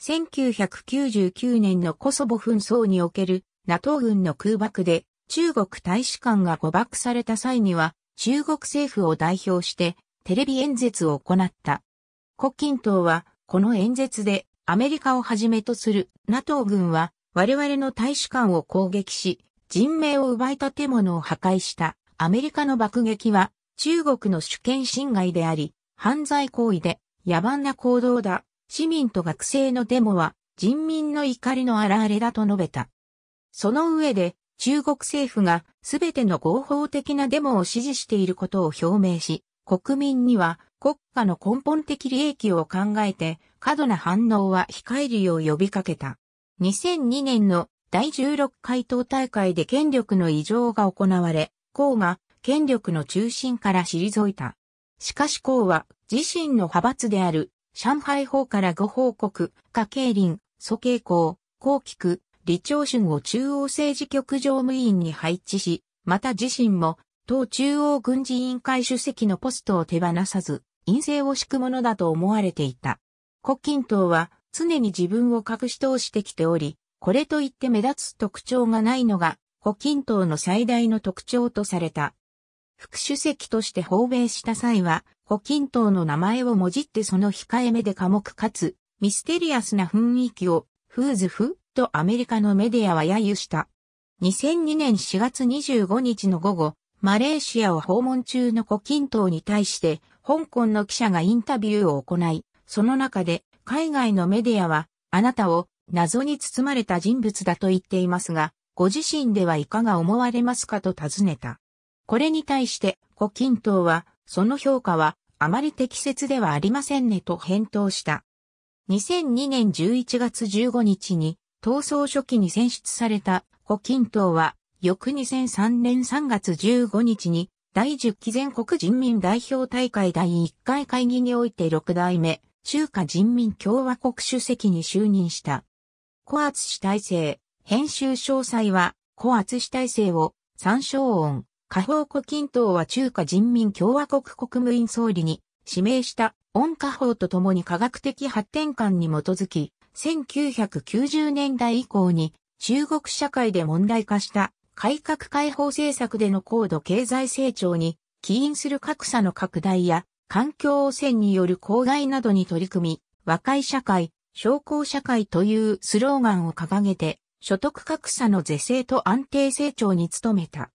1999年のコソボ紛争における NATO 軍の空爆で中国大使館が誤爆された際には中国政府を代表してテレビ演説を行った。胡錦涛は、この演説で、アメリカをはじめとする NATO 軍は、我々の大使館を攻撃し、人命を奪い建物を破壊したアメリカの爆撃は中国の主権侵害であり、犯罪行為で野蛮な行動だ。市民と学生のデモは人民の怒りの表れだと述べた。その上で中国政府がすべての合法的なデモを支持していることを表明し、国民には国家の根本的利益を考えて過度な反応は控えるよう呼びかけた。2002年の第16回党大会で権力の異常が行われ、公が権力の中心から退いた。しかし公は自身の派閥である上海法からご報告、家計林、祖慶公、公菊、李長春を中央政治局常務委員に配置し、また自身も党中央軍事委員会主席のポストを手放さず、陰性を敷くものだと思われていた。胡錦涛は常に自分を隠し通してきており、これといって目立つ特徴がないのが、胡錦涛の最大の特徴とされた。副主席として訪米した際は、胡錦涛の名前をもじってその控えめで寡黙かつ、ミステリアスな雰囲気を、フーズフとアメリカのメディアは揶揄した。2002年4月25日の午後、マレーシアを訪問中の胡錦涛に対して、香港の記者がインタビューを行い、その中で、海外のメディアは、あなたを謎に包まれた人物だと言っていますが、ご自身ではいかが思われますかと尋ねた。これに対して、胡錦涛は、その評価は、あまり適切ではありませんねと返答した。2002年11月15日に、闘争初期に選出された胡錦涛は、翌2003年3月15日に、第10期全国人民代表大会第1回会議において6代目、中華人民共和国主席に就任した。小厚氏体制、編集詳細は、小厚氏体制を、参照音、下方古近涛は中華人民共和国国務院総理に、指名した、音下方と共に科学的発展観に基づき、1990年代以降に、中国社会で問題化した改革開放政策での高度経済成長に起因する格差の拡大や環境汚染による公害などに取り組み、若い社会、商工社会というスローガンを掲げて、所得格差の是正と安定成長に努めた。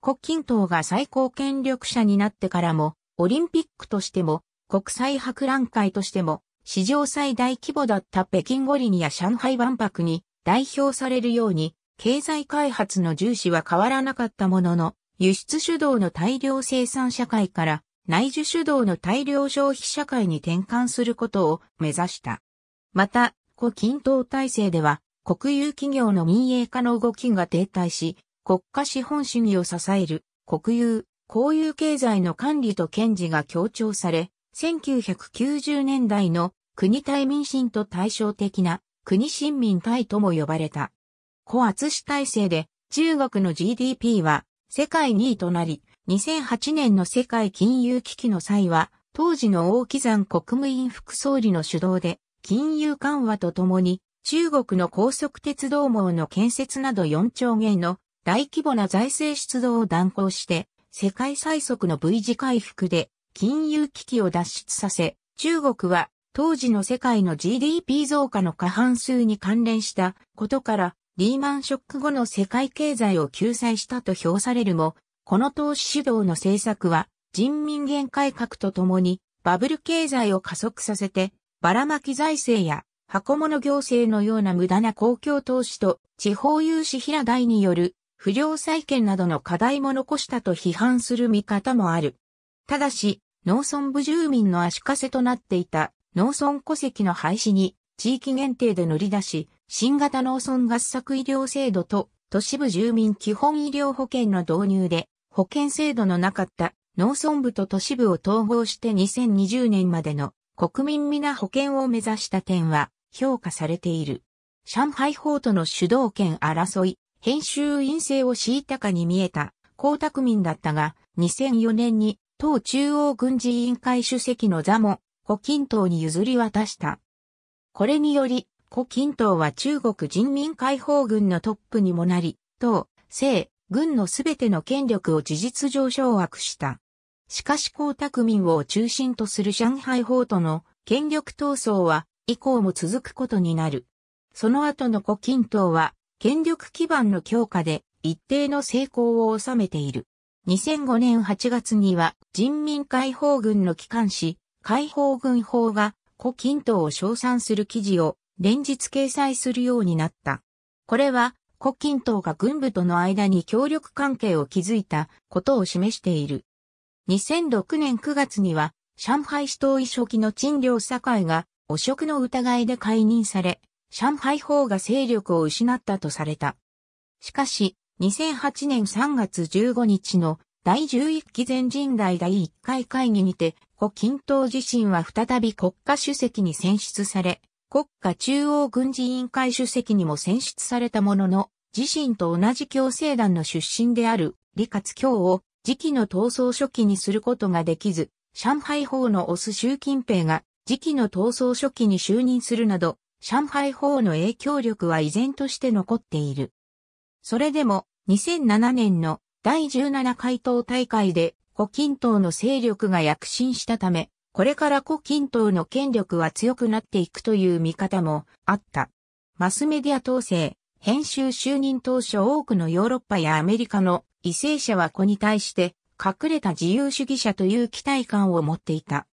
国近党が最高権力者になってからも、オリンピックとしても、国際博覧会としても、史上最大規模だった北京五輪や上海万博に代表されるように、経済開発の重視は変わらなかったものの、輸出主導の大量生産社会から内需主導の大量消費社会に転換することを目指した。また、古均等体制では、国有企業の民営化の動きが停滞し、国家資本主義を支える国有、公有経済の管理と堅持が強調され、1990年代の国対民進と対照的な国新民対とも呼ばれた。高圧し体制で、中国の GDP は世界2位となり、2008年の世界金融危機の際は、当時の大木山国務院副総理の主導で、金融緩和とともに、中国の高速鉄道網の建設など4兆元の大規模な財政出動を断行して、世界最速の V 字回復で金融危機を脱出させ、中国は当時の世界の GDP 増加の過半数に関連したことからリーマンショック後の世界経済を救済したと評されるも、この投資主導の政策は人民元改革とともにバブル経済を加速させて、ばらまき財政や箱物行政のような無駄な公共投資と地方融資平台による不良債権などの課題も残したと批判する見方もある。ただし、農村部住民の足かせとなっていた農村戸籍の廃止に地域限定で乗り出し、新型農村合作医療制度と都市部住民基本医療保険の導入で保険制度のなかった農村部と都市部を統合して2020年までの国民皆保険を目指した点は評価されている。上海法との主導権争い、編集陰性を敷いたかに見えた江沢民だったが2004年に党中央軍事委員会主席の座も胡錦涛に譲り渡した。これにより胡錦涛は中国人民解放軍のトップにもなり、党、政、軍のすべての権力を事実上掌握した。しかし江沢民を中心とする上海法との権力闘争は以降も続くことになる。その後の胡錦涛は権力基盤の強化で一定の成功を収めている。2005年8月には人民解放軍の機関紙解放軍法が胡錦涛を称賛する記事を連日掲載するようになった。これは、胡錦涛が軍部との間に協力関係を築いたことを示している。2006年9月には、上海市党委書記の陳良堺が汚職の疑いで解任され、上海法が勢力を失ったとされた。しかし、2008年3月15日の第11期全人代第1回会議にて、胡錦涛自身は再び国家主席に選出され、国家中央軍事委員会主席にも選出されたものの、自身と同じ共生団の出身である李克強を次期の闘争初期にすることができず、上海法のオス習近平が次期の闘争初期に就任するなど、上海法の影響力は依然として残っている。それでも2007年の第17回党大会で胡錦涛の勢力が躍進したため、これから古今涛の権力は強くなっていくという見方もあった。マスメディア統制、編集就任当初多くのヨーロッパやアメリカの為政者は子に対して隠れた自由主義者という期待感を持っていた。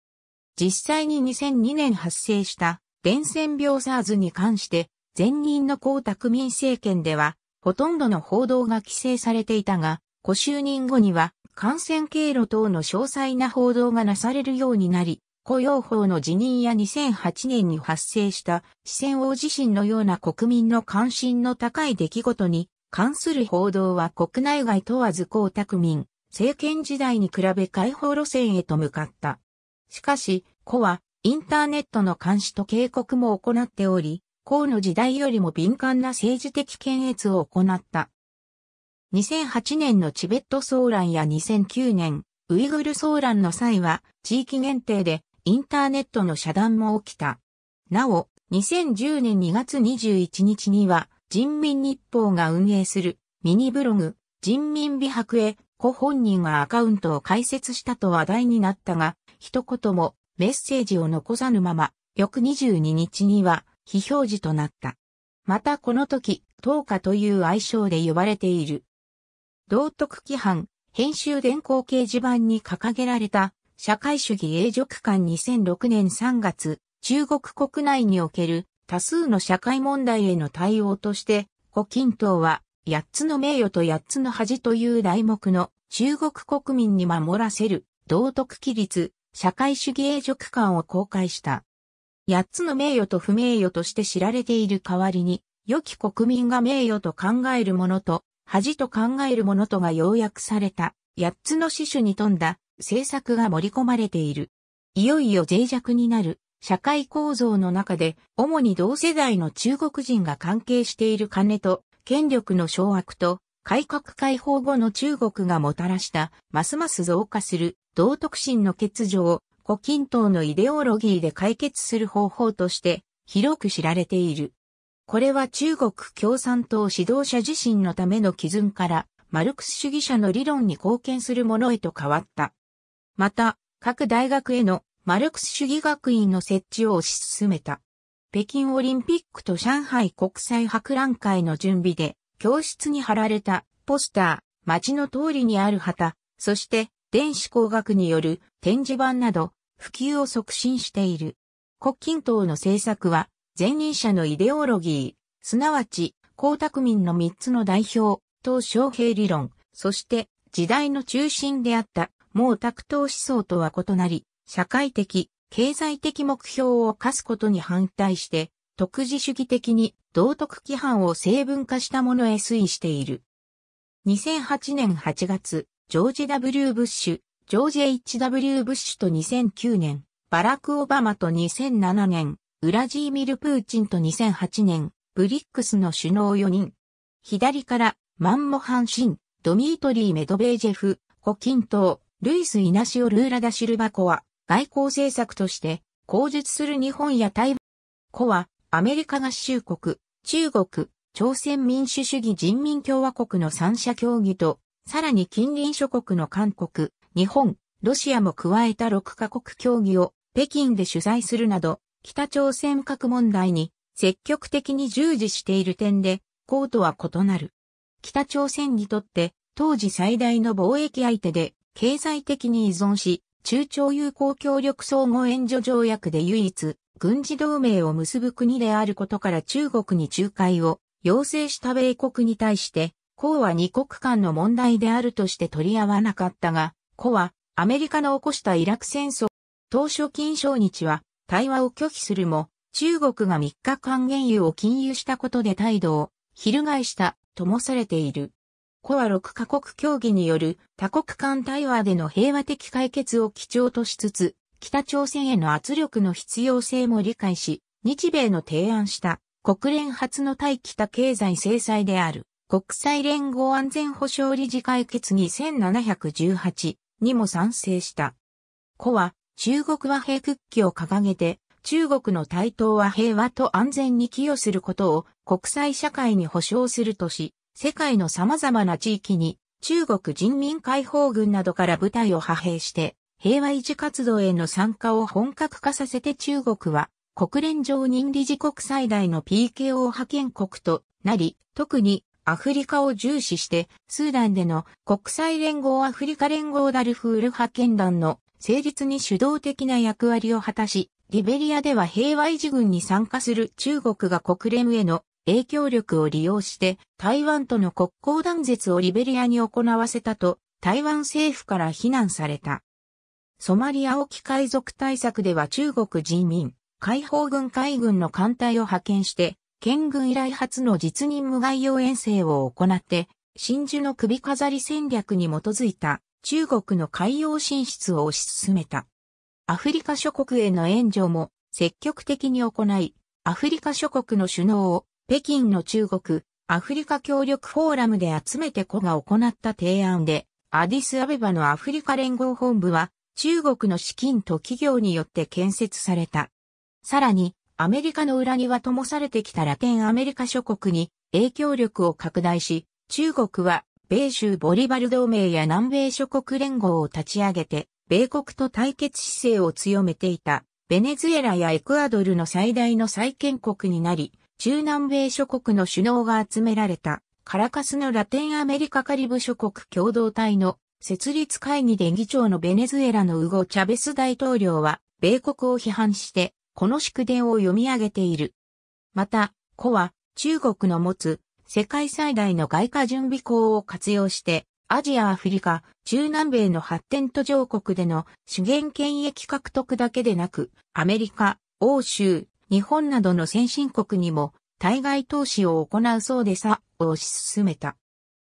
実際に2002年発生した伝染病サーズに関して前任の江沢民政権ではほとんどの報道が規制されていたが、ご就任後には感染経路等の詳細な報道がなされるようになり、雇用法の辞任や2008年に発生した四川大地震のような国民の関心の高い出来事に関する報道は国内外問わず江沢民、政権時代に比べ解放路線へと向かった。しかし、子はインターネットの監視と警告も行っており、河の時代よりも敏感な政治的検閲を行った。2008年のチベット騒乱や2009年、ウイグル騒乱の際は、地域限定でインターネットの遮断も起きた。なお、2010年2月21日には、人民日報が運営するミニブログ、人民美白へ、ご本人がアカウントを開設したと話題になったが、一言もメッセージを残さぬまま、翌22日には、非表示となった。またこの時、東下という愛称で呼ばれている道徳規範、編集電光掲示板に掲げられた、社会主義永続館2006年3月、中国国内における多数の社会問題への対応として、胡錦涛は、八つの名誉と八つの恥という題目の中国国民に守らせる道徳規律社会主義永続感を公開した。八つの名誉と不名誉として知られている代わりに、良き国民が名誉と考えるものと恥と考えるものとが要約された、8つの詩種に富んだ政策が盛り込まれている。いよいよ脆弱になる社会構造の中で、主に同世代の中国人が関係している金と権力の掌握と、改革開放後の中国がもたらした、ますます増加する道徳心の欠如を、胡錦涛のイデオロギーで解決する方法として、広く知られている。これは中国共産党指導者自身のための基準から、マルクス主義者の理論に貢献するものへと変わった。また、各大学へのマルクス主義学院の設置を推し進めた。北京オリンピックと上海国際博覧会の準備で、教室に貼られたポスター、街の通りにある旗、そして電子工学による展示板など普及を促進している。国近党の政策は前任者のイデオロギー、すなわち、江沢民の3つの代表、鄧小平理論、そして時代の中心であった毛沢東思想とは異なり、社会的、経済的目標を課すことに反対して、特自主義的に道徳規範を成分化したものへ推移している。2008年8月、ジョージ・ W・ ブッシュ、ジョージ・ H・ W・ ブッシュと2009年、バラク・オバマと2007年、ウラジーミル・プーチンと2008年、ブリックスの首脳4人。左から、マンモハン・シン、ドミートリー・メドベージェフ、コント涛、ルイス・イナシオ・ルーラダ・シルバコは、外交政策として、口述する日本や台湾。コは、アメリカ合衆国、中国、朝鮮民主主義人民共和国の三者協議と、さらに近隣諸国の韓国、日本、ロシアも加えた6カ国協議を北京で取材するなど、北朝鮮核問題に積極的に従事している点で、うとは異なる。北朝鮮にとって当時最大の貿易相手で経済的に依存し、中朝友好協力相互援助条約で唯一軍事同盟を結ぶ国であることから中国に仲介を要請した米国に対して、うは二国間の問題であるとして取り合わなかったが、うはアメリカの起こしたイラク戦争、当初金正日は対話を拒否するも、中国が3日間原油を禁輸したことで態度を翻したともされている。コア6カ国協議による多国間対話での平和的解決を基調としつつ、北朝鮮への圧力の必要性も理解し、日米の提案した国連初の対北経済制裁である国際連合安全保障理事会決議1718にも賛成した。コア中国和平復帰を掲げて、中国の台頭は平和と安全に寄与することを国際社会に保障するとし、世界の様々な地域に中国人民解放軍などから部隊を派兵して、平和維持活動への参加を本格化させて中国は国連常任理事国最大の PKO 派遣国となり、特にアフリカを重視して、スーダンでの国際連合アフリカ連合ダルフール派遣団の誠実に主導的な役割を果たし、リベリアでは平和維持軍に参加する中国が国連への影響力を利用して台湾との国交断絶をリベリアに行わせたと台湾政府から非難された。ソマリア沖海賊対策では中国人民、解放軍海軍の艦隊を派遣して、県軍以来初の実任無外用遠征を行って、真珠の首飾り戦略に基づいた中国の海洋進出を推し進めた。アフリカ諸国への援助も積極的に行い、アフリカ諸国の首脳を北京の中国アフリカ協力フォーラムで集めて子が行った提案で、アディスアベバのアフリカ連合本部は中国の資金と企業によって建設された。さらに、アメリカの裏庭ともされてきたラテンアメリカ諸国に影響力を拡大し、中国は米州ボリバル同盟や南米諸国連合を立ち上げて、米国と対決姿勢を強めていた、ベネズエラやエクアドルの最大の再建国になり、中南米諸国の首脳が集められた、カラカスのラテンアメリカカリブ諸国共同体の設立会議で議長のベネズエラのウゴ・チャベス大統領は、米国を批判して、この祝電を読み上げている。また、子は、中国の持つ世界最大の外貨準備港を活用して、アジア、アフリカ、中南米の発展途上国での資源権益獲得だけでなく、アメリカ、欧州、日本などの先進国にも対外投資を行うそうでさ、を推し進めた。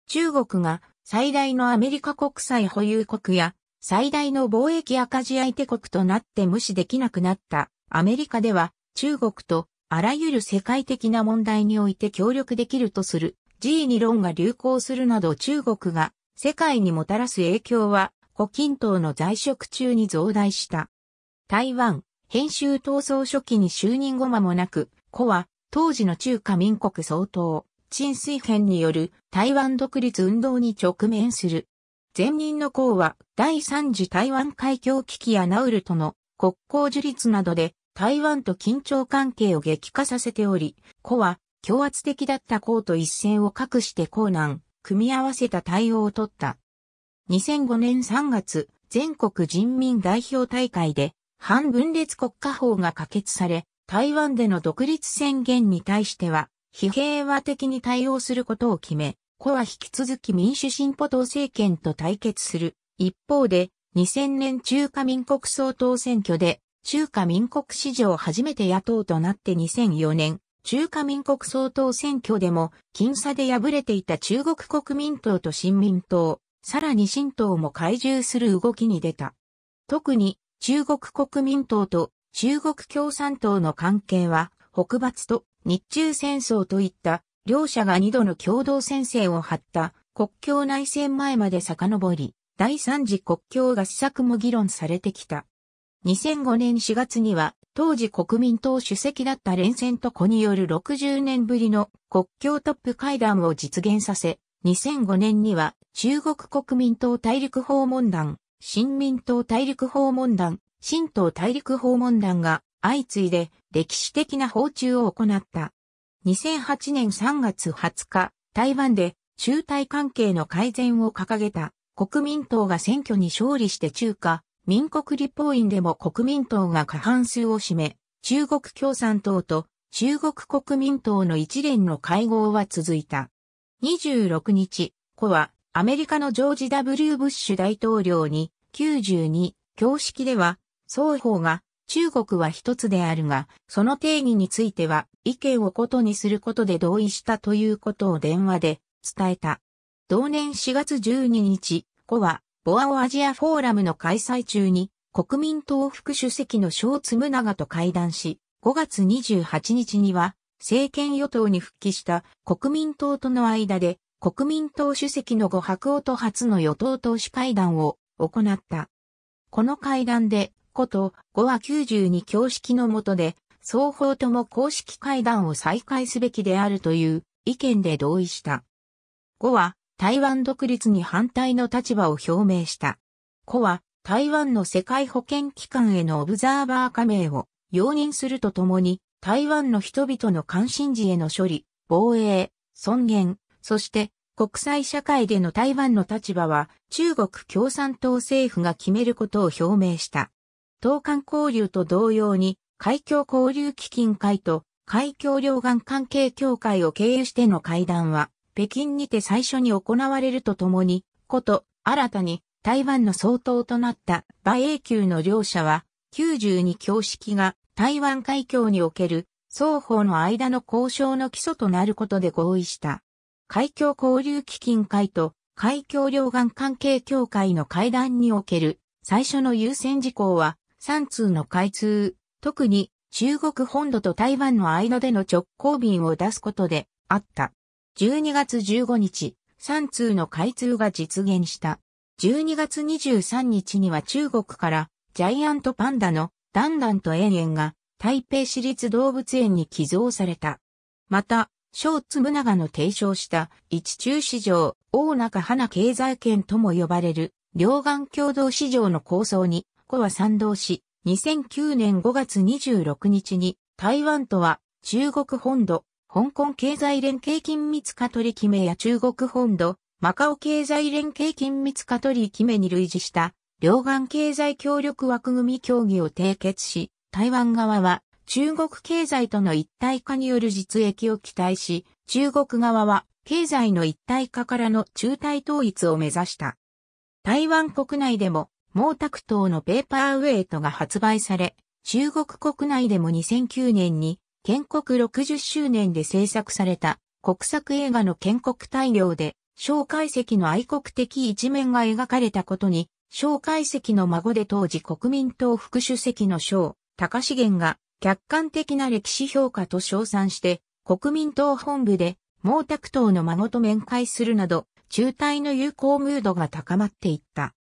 中国が最大のアメリカ国債保有国や最大の貿易赤字相手国となって無視できなくなったアメリカでは中国とあらゆる世界的な問題において協力できるとする G2 論が流行するなど中国が世界にもたらす影響は胡錦涛の在職中に増大した。台湾、編集闘争初期に就任後間もなく、胡は当時の中華民国総統、陳水編による台湾独立運動に直面する。前任の項は第三次台湾海峡危機やナウルとの国交樹立などで台湾と緊張関係を激化させており、古は強圧的だった公と一線を隠して公南、組み合わせた対応を取った。2005年3月、全国人民代表大会で、反分裂国家法が可決され、台湾での独立宣言に対しては、非平和的に対応することを決め、子は引き続き民主進歩党政権と対決する。一方で、2000年中華民国総統選挙で中華民国史上初めて野党となって2004年、中華民国総統選挙でも、僅差で敗れていた中国国民党と新民党、さらに新党も懐柔する動きに出た。特に、中国国民党と中国共産党の関係は、北伐と日中戦争といった両者が二度の共同戦線を張った国境内戦前まで遡り、第三次国境合作も議論されてきた。2005年4月には、当時国民党主席だった連戦と子による60年ぶりの国境トップ会談を実現させ、2005年には中国国民党大陸訪問団、新民党大陸訪問団、新党大陸訪問団が相次いで歴史的な訪中を行った。2008年3月20日、台湾で中台関係の改善を掲げた国民党が選挙に勝利して中華民国立法院でも国民党が過半数を占め、中国共産党と中国国民党の一連の会合は続いた。26日、子はアメリカのジョージ・ W・ ブッシュ大統領に92教式では双方が中国は一つであるが、その定義については意見をことにすることで同意したということを電話で伝えた。同年4月12日、子はボアオアジアフォーラムの開催中に、国民党副主席の小津宗長と会談し、5月28日には、政権与党に復帰した国民党との間で、国民党主席の呉白夫と初の与党党首会談を行った。この会談で、こと5は92教式の下で、双方とも公式会談を再開すべきであるという意見で同意した。5は台湾独立に反対の立場を表明した。コは、台湾の世界保健機関へのオブザーバー加盟を容認するとともに、台湾の人々の関心事への処理、防衛、尊厳、そして国際社会での台湾の立場は中国共産党政府が決めることを表明した。東韓交流と同様に、海峡交流基金会と海峡両岸関係協会を経由しての会談は、北京にて最初に行われるとともに、こと、新たに台湾の総統となった馬英九の両者は、92教式が台湾海峡における双方の間の交渉の基礎となることで合意した。海峡交流基金会と海峡両岸関係協会の会談における最初の優先事項は3通の開通、特に中国本土と台湾の間での直行便を出すことであった。12月15日、3通の開通が実現した。12月23日には中国からジャイアントパンダのダンダンとエンエンが台北市立動物園に寄贈された。また、小ムナ長の提唱した一中市場、大中花経済圏とも呼ばれる両岸共同市場の構想に、子は賛同し、2009年5月26日に台湾とは中国本土、香港経済連携緊密化取り決めや中国本土、マカオ経済連携緊密化取り決めに類似した両岸経済協力枠組み協議を締結し、台湾側は中国経済との一体化による実益を期待し、中国側は経済の一体化からの中体統一を目指した。台湾国内でも毛沢東のペーパーウェイトが発売され、中国国内でも2009年に建国60周年で制作された国策映画の建国大業で、蒋介石の愛国的一面が描かれたことに、蒋介石の孫で当時国民党副主席の蒋、高源が客観的な歴史評価と称賛して、国民党本部で毛沢東の孫と面会するなど、中退の友好ムードが高まっていった。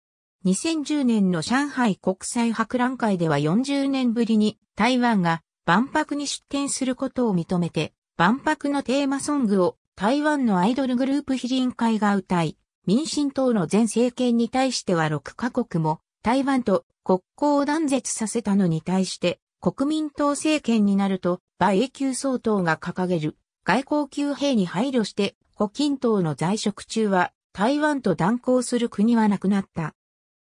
2010年の上海国際博覧会では40年ぶりに台湾が万博に出展することを認めて、万博のテーマソングを台湾のアイドルグループ非臨会が歌い、民進党の前政権に対しては6カ国も台湾と国交を断絶させたのに対して国民党政権になると馬英九総統が掲げる外交級兵に配慮して胡錦涛の在職中は台湾と断交する国はなくなった。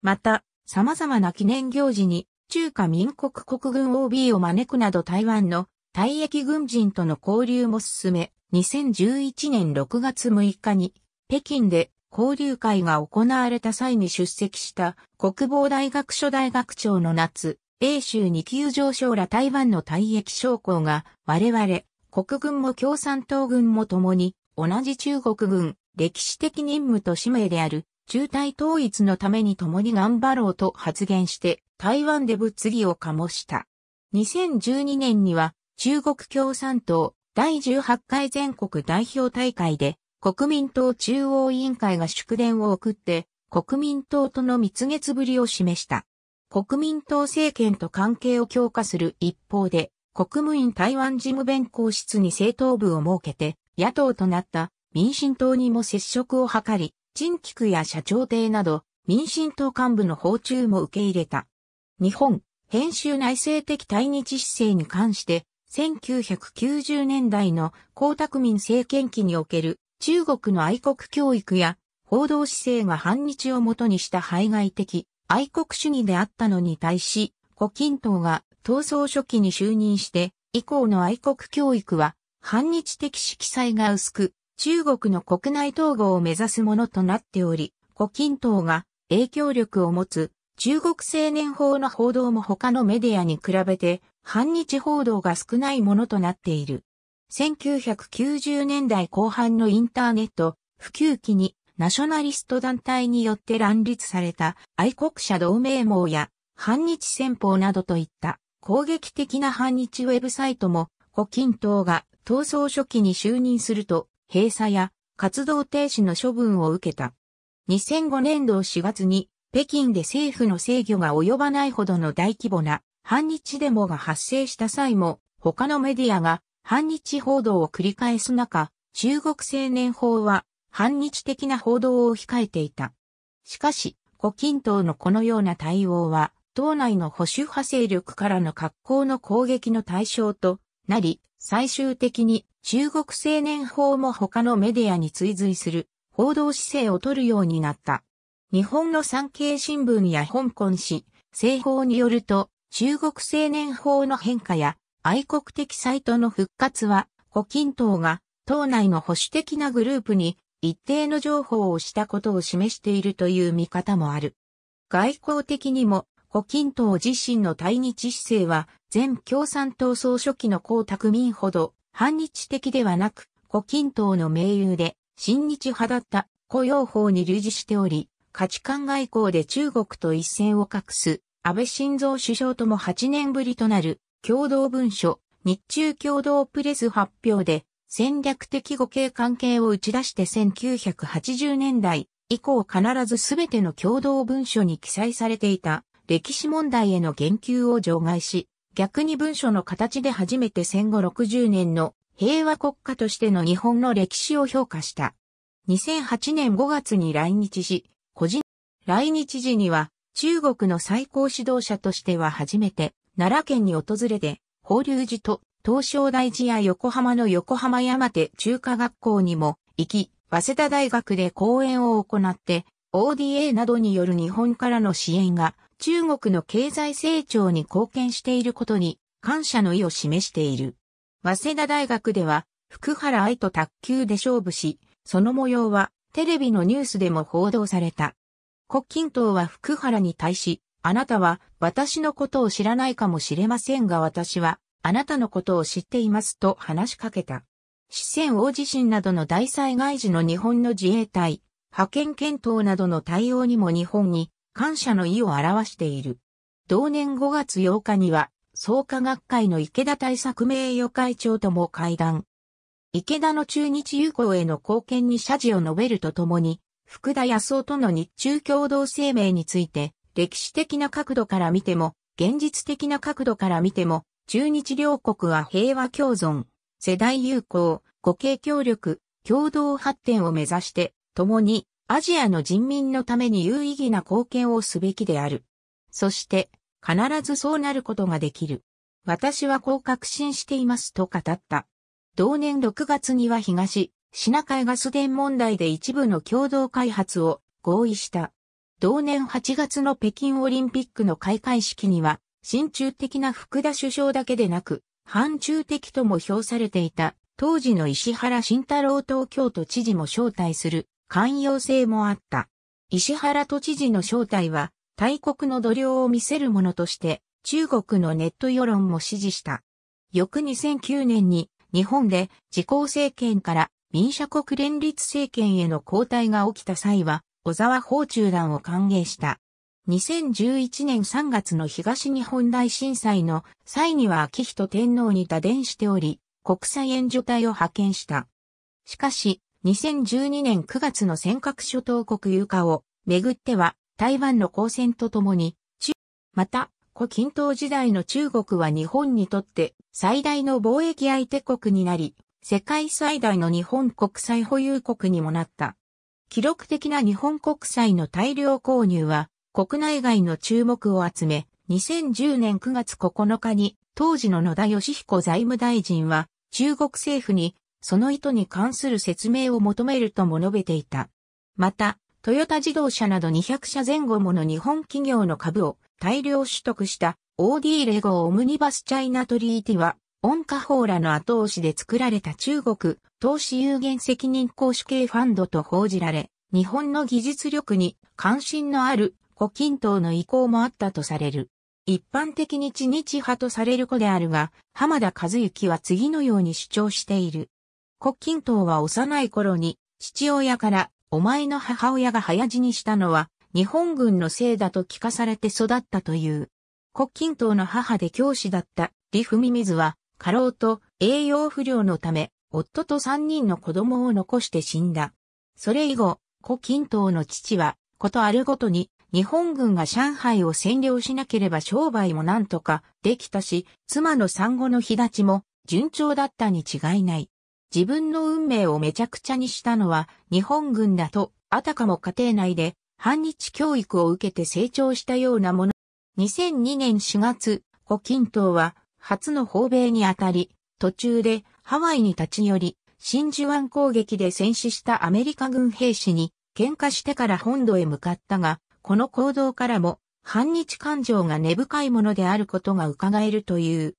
また、様々な記念行事に中華民国国軍 OB を招くなど台湾の退役軍人との交流も進め、2011年6月6日に北京で交流会が行われた際に出席した国防大学所大学長の夏、英州二級上昇ら台湾の退役将校が我々、国軍も共産党軍も共に同じ中国軍歴史的任務と使命である中台統一のために共に頑張ろうと発言して台湾で物議を醸した。2012年には中国共産党第18回全国代表大会で国民党中央委員会が祝電を送って国民党との蜜月ぶりを示した。国民党政権と関係を強化する一方で国務院台湾事務弁公室に政党部を設けて野党となった民進党にも接触を図り、陳菊や社長邸など、民進党幹部の訪中も受け入れた。日本、編集内政的対日姿勢に関して、1990年代の江沢民政権期における中国の愛国教育や報道姿勢が反日をもとにした排外的愛国主義であったのに対し、胡錦涛が闘争初期に就任して以降の愛国教育は反日的色彩が薄く中国の国内統合を目指すものとなっており、胡錦涛が影響力を持つ中国青年法の報道も他のメディアに比べて反日報道が少ないものとなっている。1990年代後半のインターネット普及期にナショナリスト団体によって乱立された愛国者同盟網や反日戦法などといった攻撃的な反日ウェブサイトも胡錦涛が闘争初期に就任すると閉鎖や活動停止の処分を受けた。2005年度4月に北京で政府の制御が及ばないほどの大規模な反日デモが発生した際も他のメディアが反日報道を繰り返す中、中国青年法は反日的な報道を控えていた。しかし、胡錦涛のこのような対応は、党内の保守派勢力からの格好の攻撃の対象となり、最終的に中国青年法も他のメディアに追随する報道姿勢を取るようになった。日本の産経新聞や香港紙、西方によると、中国青年法の変化や愛国的サイトの復活は、胡錦涛が党内の保守的なグループに一定の情報をしたことを示しているという見方もある。外交的にも、胡錦涛自身の対日姿勢は、前共産党総書記の江沢民ほど反日的ではなく、胡錦涛の盟友で、親日派だった胡耀邦に類似しており、価値観外交で中国と一線を画す安倍晋三首相とも8年ぶりとなる共同文書日中共同プレス発表で戦略的互恵関係を打ち出して1980年代以降必ず全ての共同文書に記載されていた歴史問題への言及を除外し逆に文書の形で初めて戦後60年の平和国家としての日本の歴史を評価した。2008年5月に来日し、個人、来日時には中国の最高指導者としては初めて奈良県に訪れて、法隆寺と東照大寺や横浜の横浜山手中華学校にも行き、早稲田大学で講演を行って、ODA などによる日本からの支援が中国の経済成長に貢献していることに感謝の意を示している。早稲田大学では、福原愛と卓球で勝負し、その模様はテレビのニュースでも報道された。国近党は福原に対し、あなたは私のことを知らないかもしれませんが私はあなたのことを知っていますと話しかけた。四川大地震などの大災害時の日本の自衛隊、派遣検討などの対応にも日本に感謝の意を表している。同年5月8日には、創価学会の池田対策名誉会長とも会談。池田の中日友好への貢献に謝辞を述べるとともに、福田康夫との日中共同声明について、歴史的な角度から見ても、現実的な角度から見ても、中日両国は平和共存、世代友好、互恵協力、共同発展を目指して、共にアジアの人民のために有意義な貢献をすべきである。そして、必ずそうなることができる。私はこう確信していますと語った。同年6月には東、シナ海ガス田問題で一部の共同開発を合意した。同年8月の北京オリンピックの開会式には、親中的な福田首相だけでなく、反中的とも評されていた、当時の石原慎太郎東京都知事も招待する寛容性もあった。石原都知事の正体は、大国の度量を見せるものとして、中国のネット世論も支持した。翌2009年に、日本で自公政権から民社国連立政権への交代が起きた際は、小沢訪中団を歓迎した。2011年3月の東日本大震災の際には秋人天皇に打電しており、国際援助隊を派遣した。しかし、2012年9月の尖閣諸島国有化をめぐっては台湾の交戦とともに、また、古近東時代の中国は日本にとって最大の貿易相手国になり、世界最大の日本国債保有国にもなった。記録的な日本国債の大量購入は国内外の注目を集め、2010年9月9日に当時の野田義彦財務大臣は中国政府にその意図に関する説明を求めるとも述べていた。また、トヨタ自動車など200社前後もの日本企業の株を大量取得した OD レゴオムニバスチャイナトリーティは、オンカホーラの後押しで作られた中国投資有限責任公主系ファンドと報じられ、日本の技術力に関心のある胡錦涛の意向もあったとされる。一般的に知日派とされる子であるが、浜田和幸は次のように主張している。国金涛は幼い頃に父親からお前の母親が早死にしたのは日本軍のせいだと聞かされて育ったという。国金涛の母で教師だった李文水は過労と栄養不良のため夫と3人の子供を残して死んだ。それ以後、古金涛の父はことあるごとに日本軍が上海を占領しなければ商売もなんとかできたし、妻の産後の日立ちも順調だったに違いない。自分の運命をめちゃくちゃにしたのは日本軍だと、あたかも家庭内で反日教育を受けて成長したようなもの。2002年4月、胡錦涛は初の訪米にあたり、途中でハワイに立ち寄り、真珠湾攻撃で戦死したアメリカ軍兵士に喧嘩してから本土へ向かったが、この行動からも反日感情が根深いものであることが伺えるという。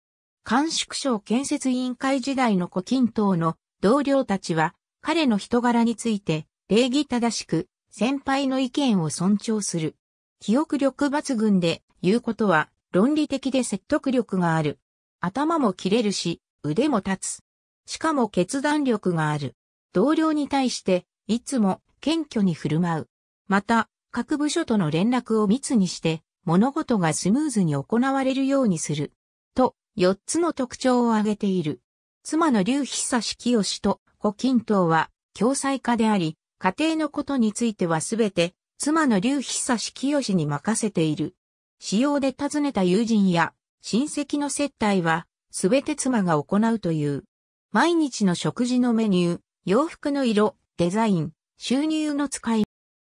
監宿省建設委員会時代の古今東の同僚たちは、彼の人柄について、礼儀正しく、先輩の意見を尊重する。記憶力抜群で、言うことは、論理的で説得力がある。頭も切れるし、腕も立つ。しかも決断力がある。同僚に対して、いつも謙虚に振る舞う。また、各部署との連絡を密にして、物事がスムーズに行われるようにする。と、4つの特徴を挙げている。妻の劉久志清と胡錦涛は共済家であり、家庭のことについてはすべて妻の劉久志清に任せている。使用で訪ねた友人や親戚の接待はすべて妻が行うという。毎日の食事のメニュー、洋服の色、デザイン、収入の使い、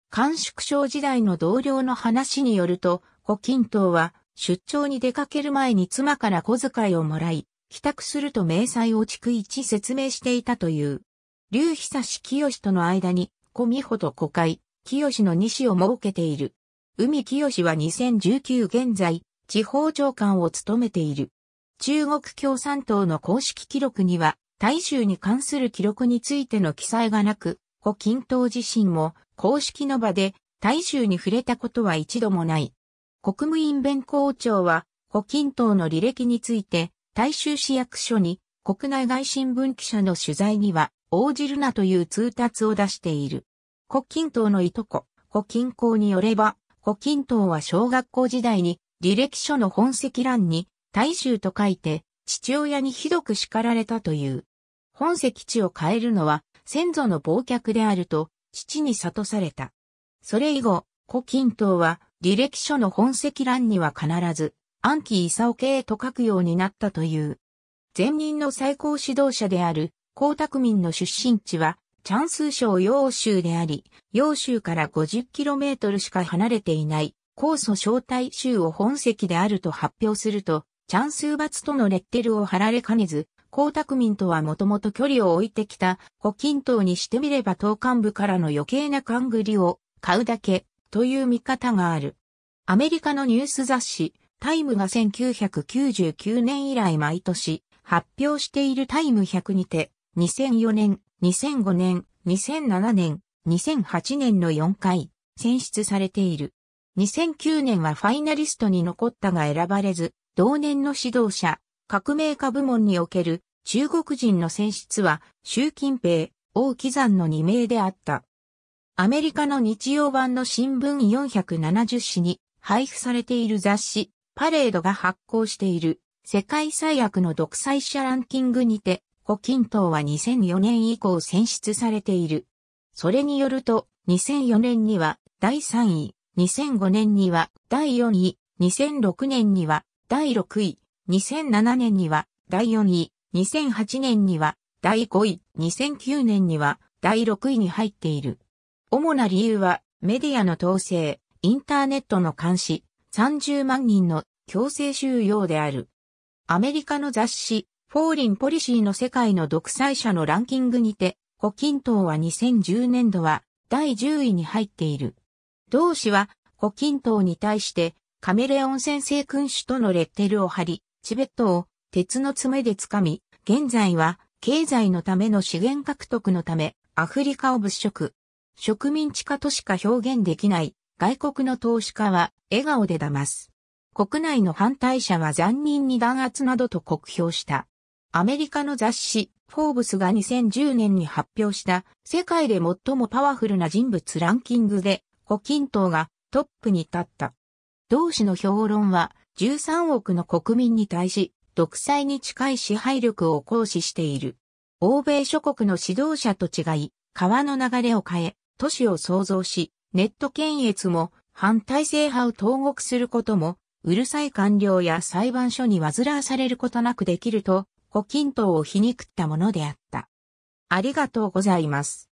甘粛省時代の同僚の話によると、胡錦涛は出張に出かける前に妻から小遣いをもらい、帰宅すると明細を逐一説明していたという。劉久志清との間に、小美穂と子会、清の西を設けている。海清は2019現在、地方長官を務めている。中国共産党の公式記録には、大衆に関する記録についての記載がなく、胡錦涛自身も公式の場で大衆に触れたことは一度もない。国務院弁公庁は、胡錦涛の履歴について、大衆市役所に国内外新聞記者の取材には応じるなという通達を出している。胡錦涛のいとこ、胡錦涛によれば、胡錦涛は小学校時代に履歴書の本籍欄に大衆と書いて父親にひどく叱られたという。本籍地を変えるのは先祖の忘却であると父に悟された。それ以後、胡錦涛は履歴書の本籍欄には必ず、暗記勲系と書くようになったという。前任の最高指導者である、江沢民の出身地は、チャンス省揚州であり、揚州から 50km しか離れていない、高祖招待州を本籍であると発表すると、チャンス罰とのレッテルを貼られかねず、江沢民とはもともと距離を置いてきた、古近東にしてみれば党幹部からの余計な勘繰りを買うだけ、という見方がある。アメリカのニュース雑誌、タイムが1999年以来毎年発表しているタイム100にて、2004年、2005年、2007年、2008年の4回選出されている。2009年はファイナリストに残ったが選ばれず、同年の指導者、革命家部門における中国人の選出は習近平、王岐山の2名であった。アメリカの日曜版の新聞470紙に配布されている雑誌、パレードが発行している世界最悪の独裁者ランキングにて、胡錦涛は2004年以降選出されている。それによると、2004年には第3位、2005年には第4位、2006年には第6位、2007年には第4位、2008年には第5位、2009年には第6位に入っている。主な理由は、メディアの統制、インターネットの監視、30万人の強制収容である。アメリカの雑誌、フォーリンポリシーの世界の独裁者のランキングにて、胡錦涛は2010年度は第10位に入っている。同氏は胡錦涛に対してカメレオン先生君主とのレッテルを貼り、チベットを鉄の爪で掴み、現在は経済のための資源獲得のためアフリカを物色、植民地化としか表現できない外国の投資家は笑顔で騙す。国内の反対者は残忍に弾圧などと酷評した。アメリカの雑誌、フォーブスが2010年に発表した世界で最もパワフルな人物ランキングで、胡錦涛がトップに立った。同氏の評論は13億の国民に対し、独裁に近い支配力を行使している。欧米諸国の指導者と違い、川の流れを変え、都市を創造し、ネット検閲も反体制派を投獄することも、うるさい官僚や裁判所に煩わされることなくできると、胡錦涛を皮肉ったものであった。ありがとうございます。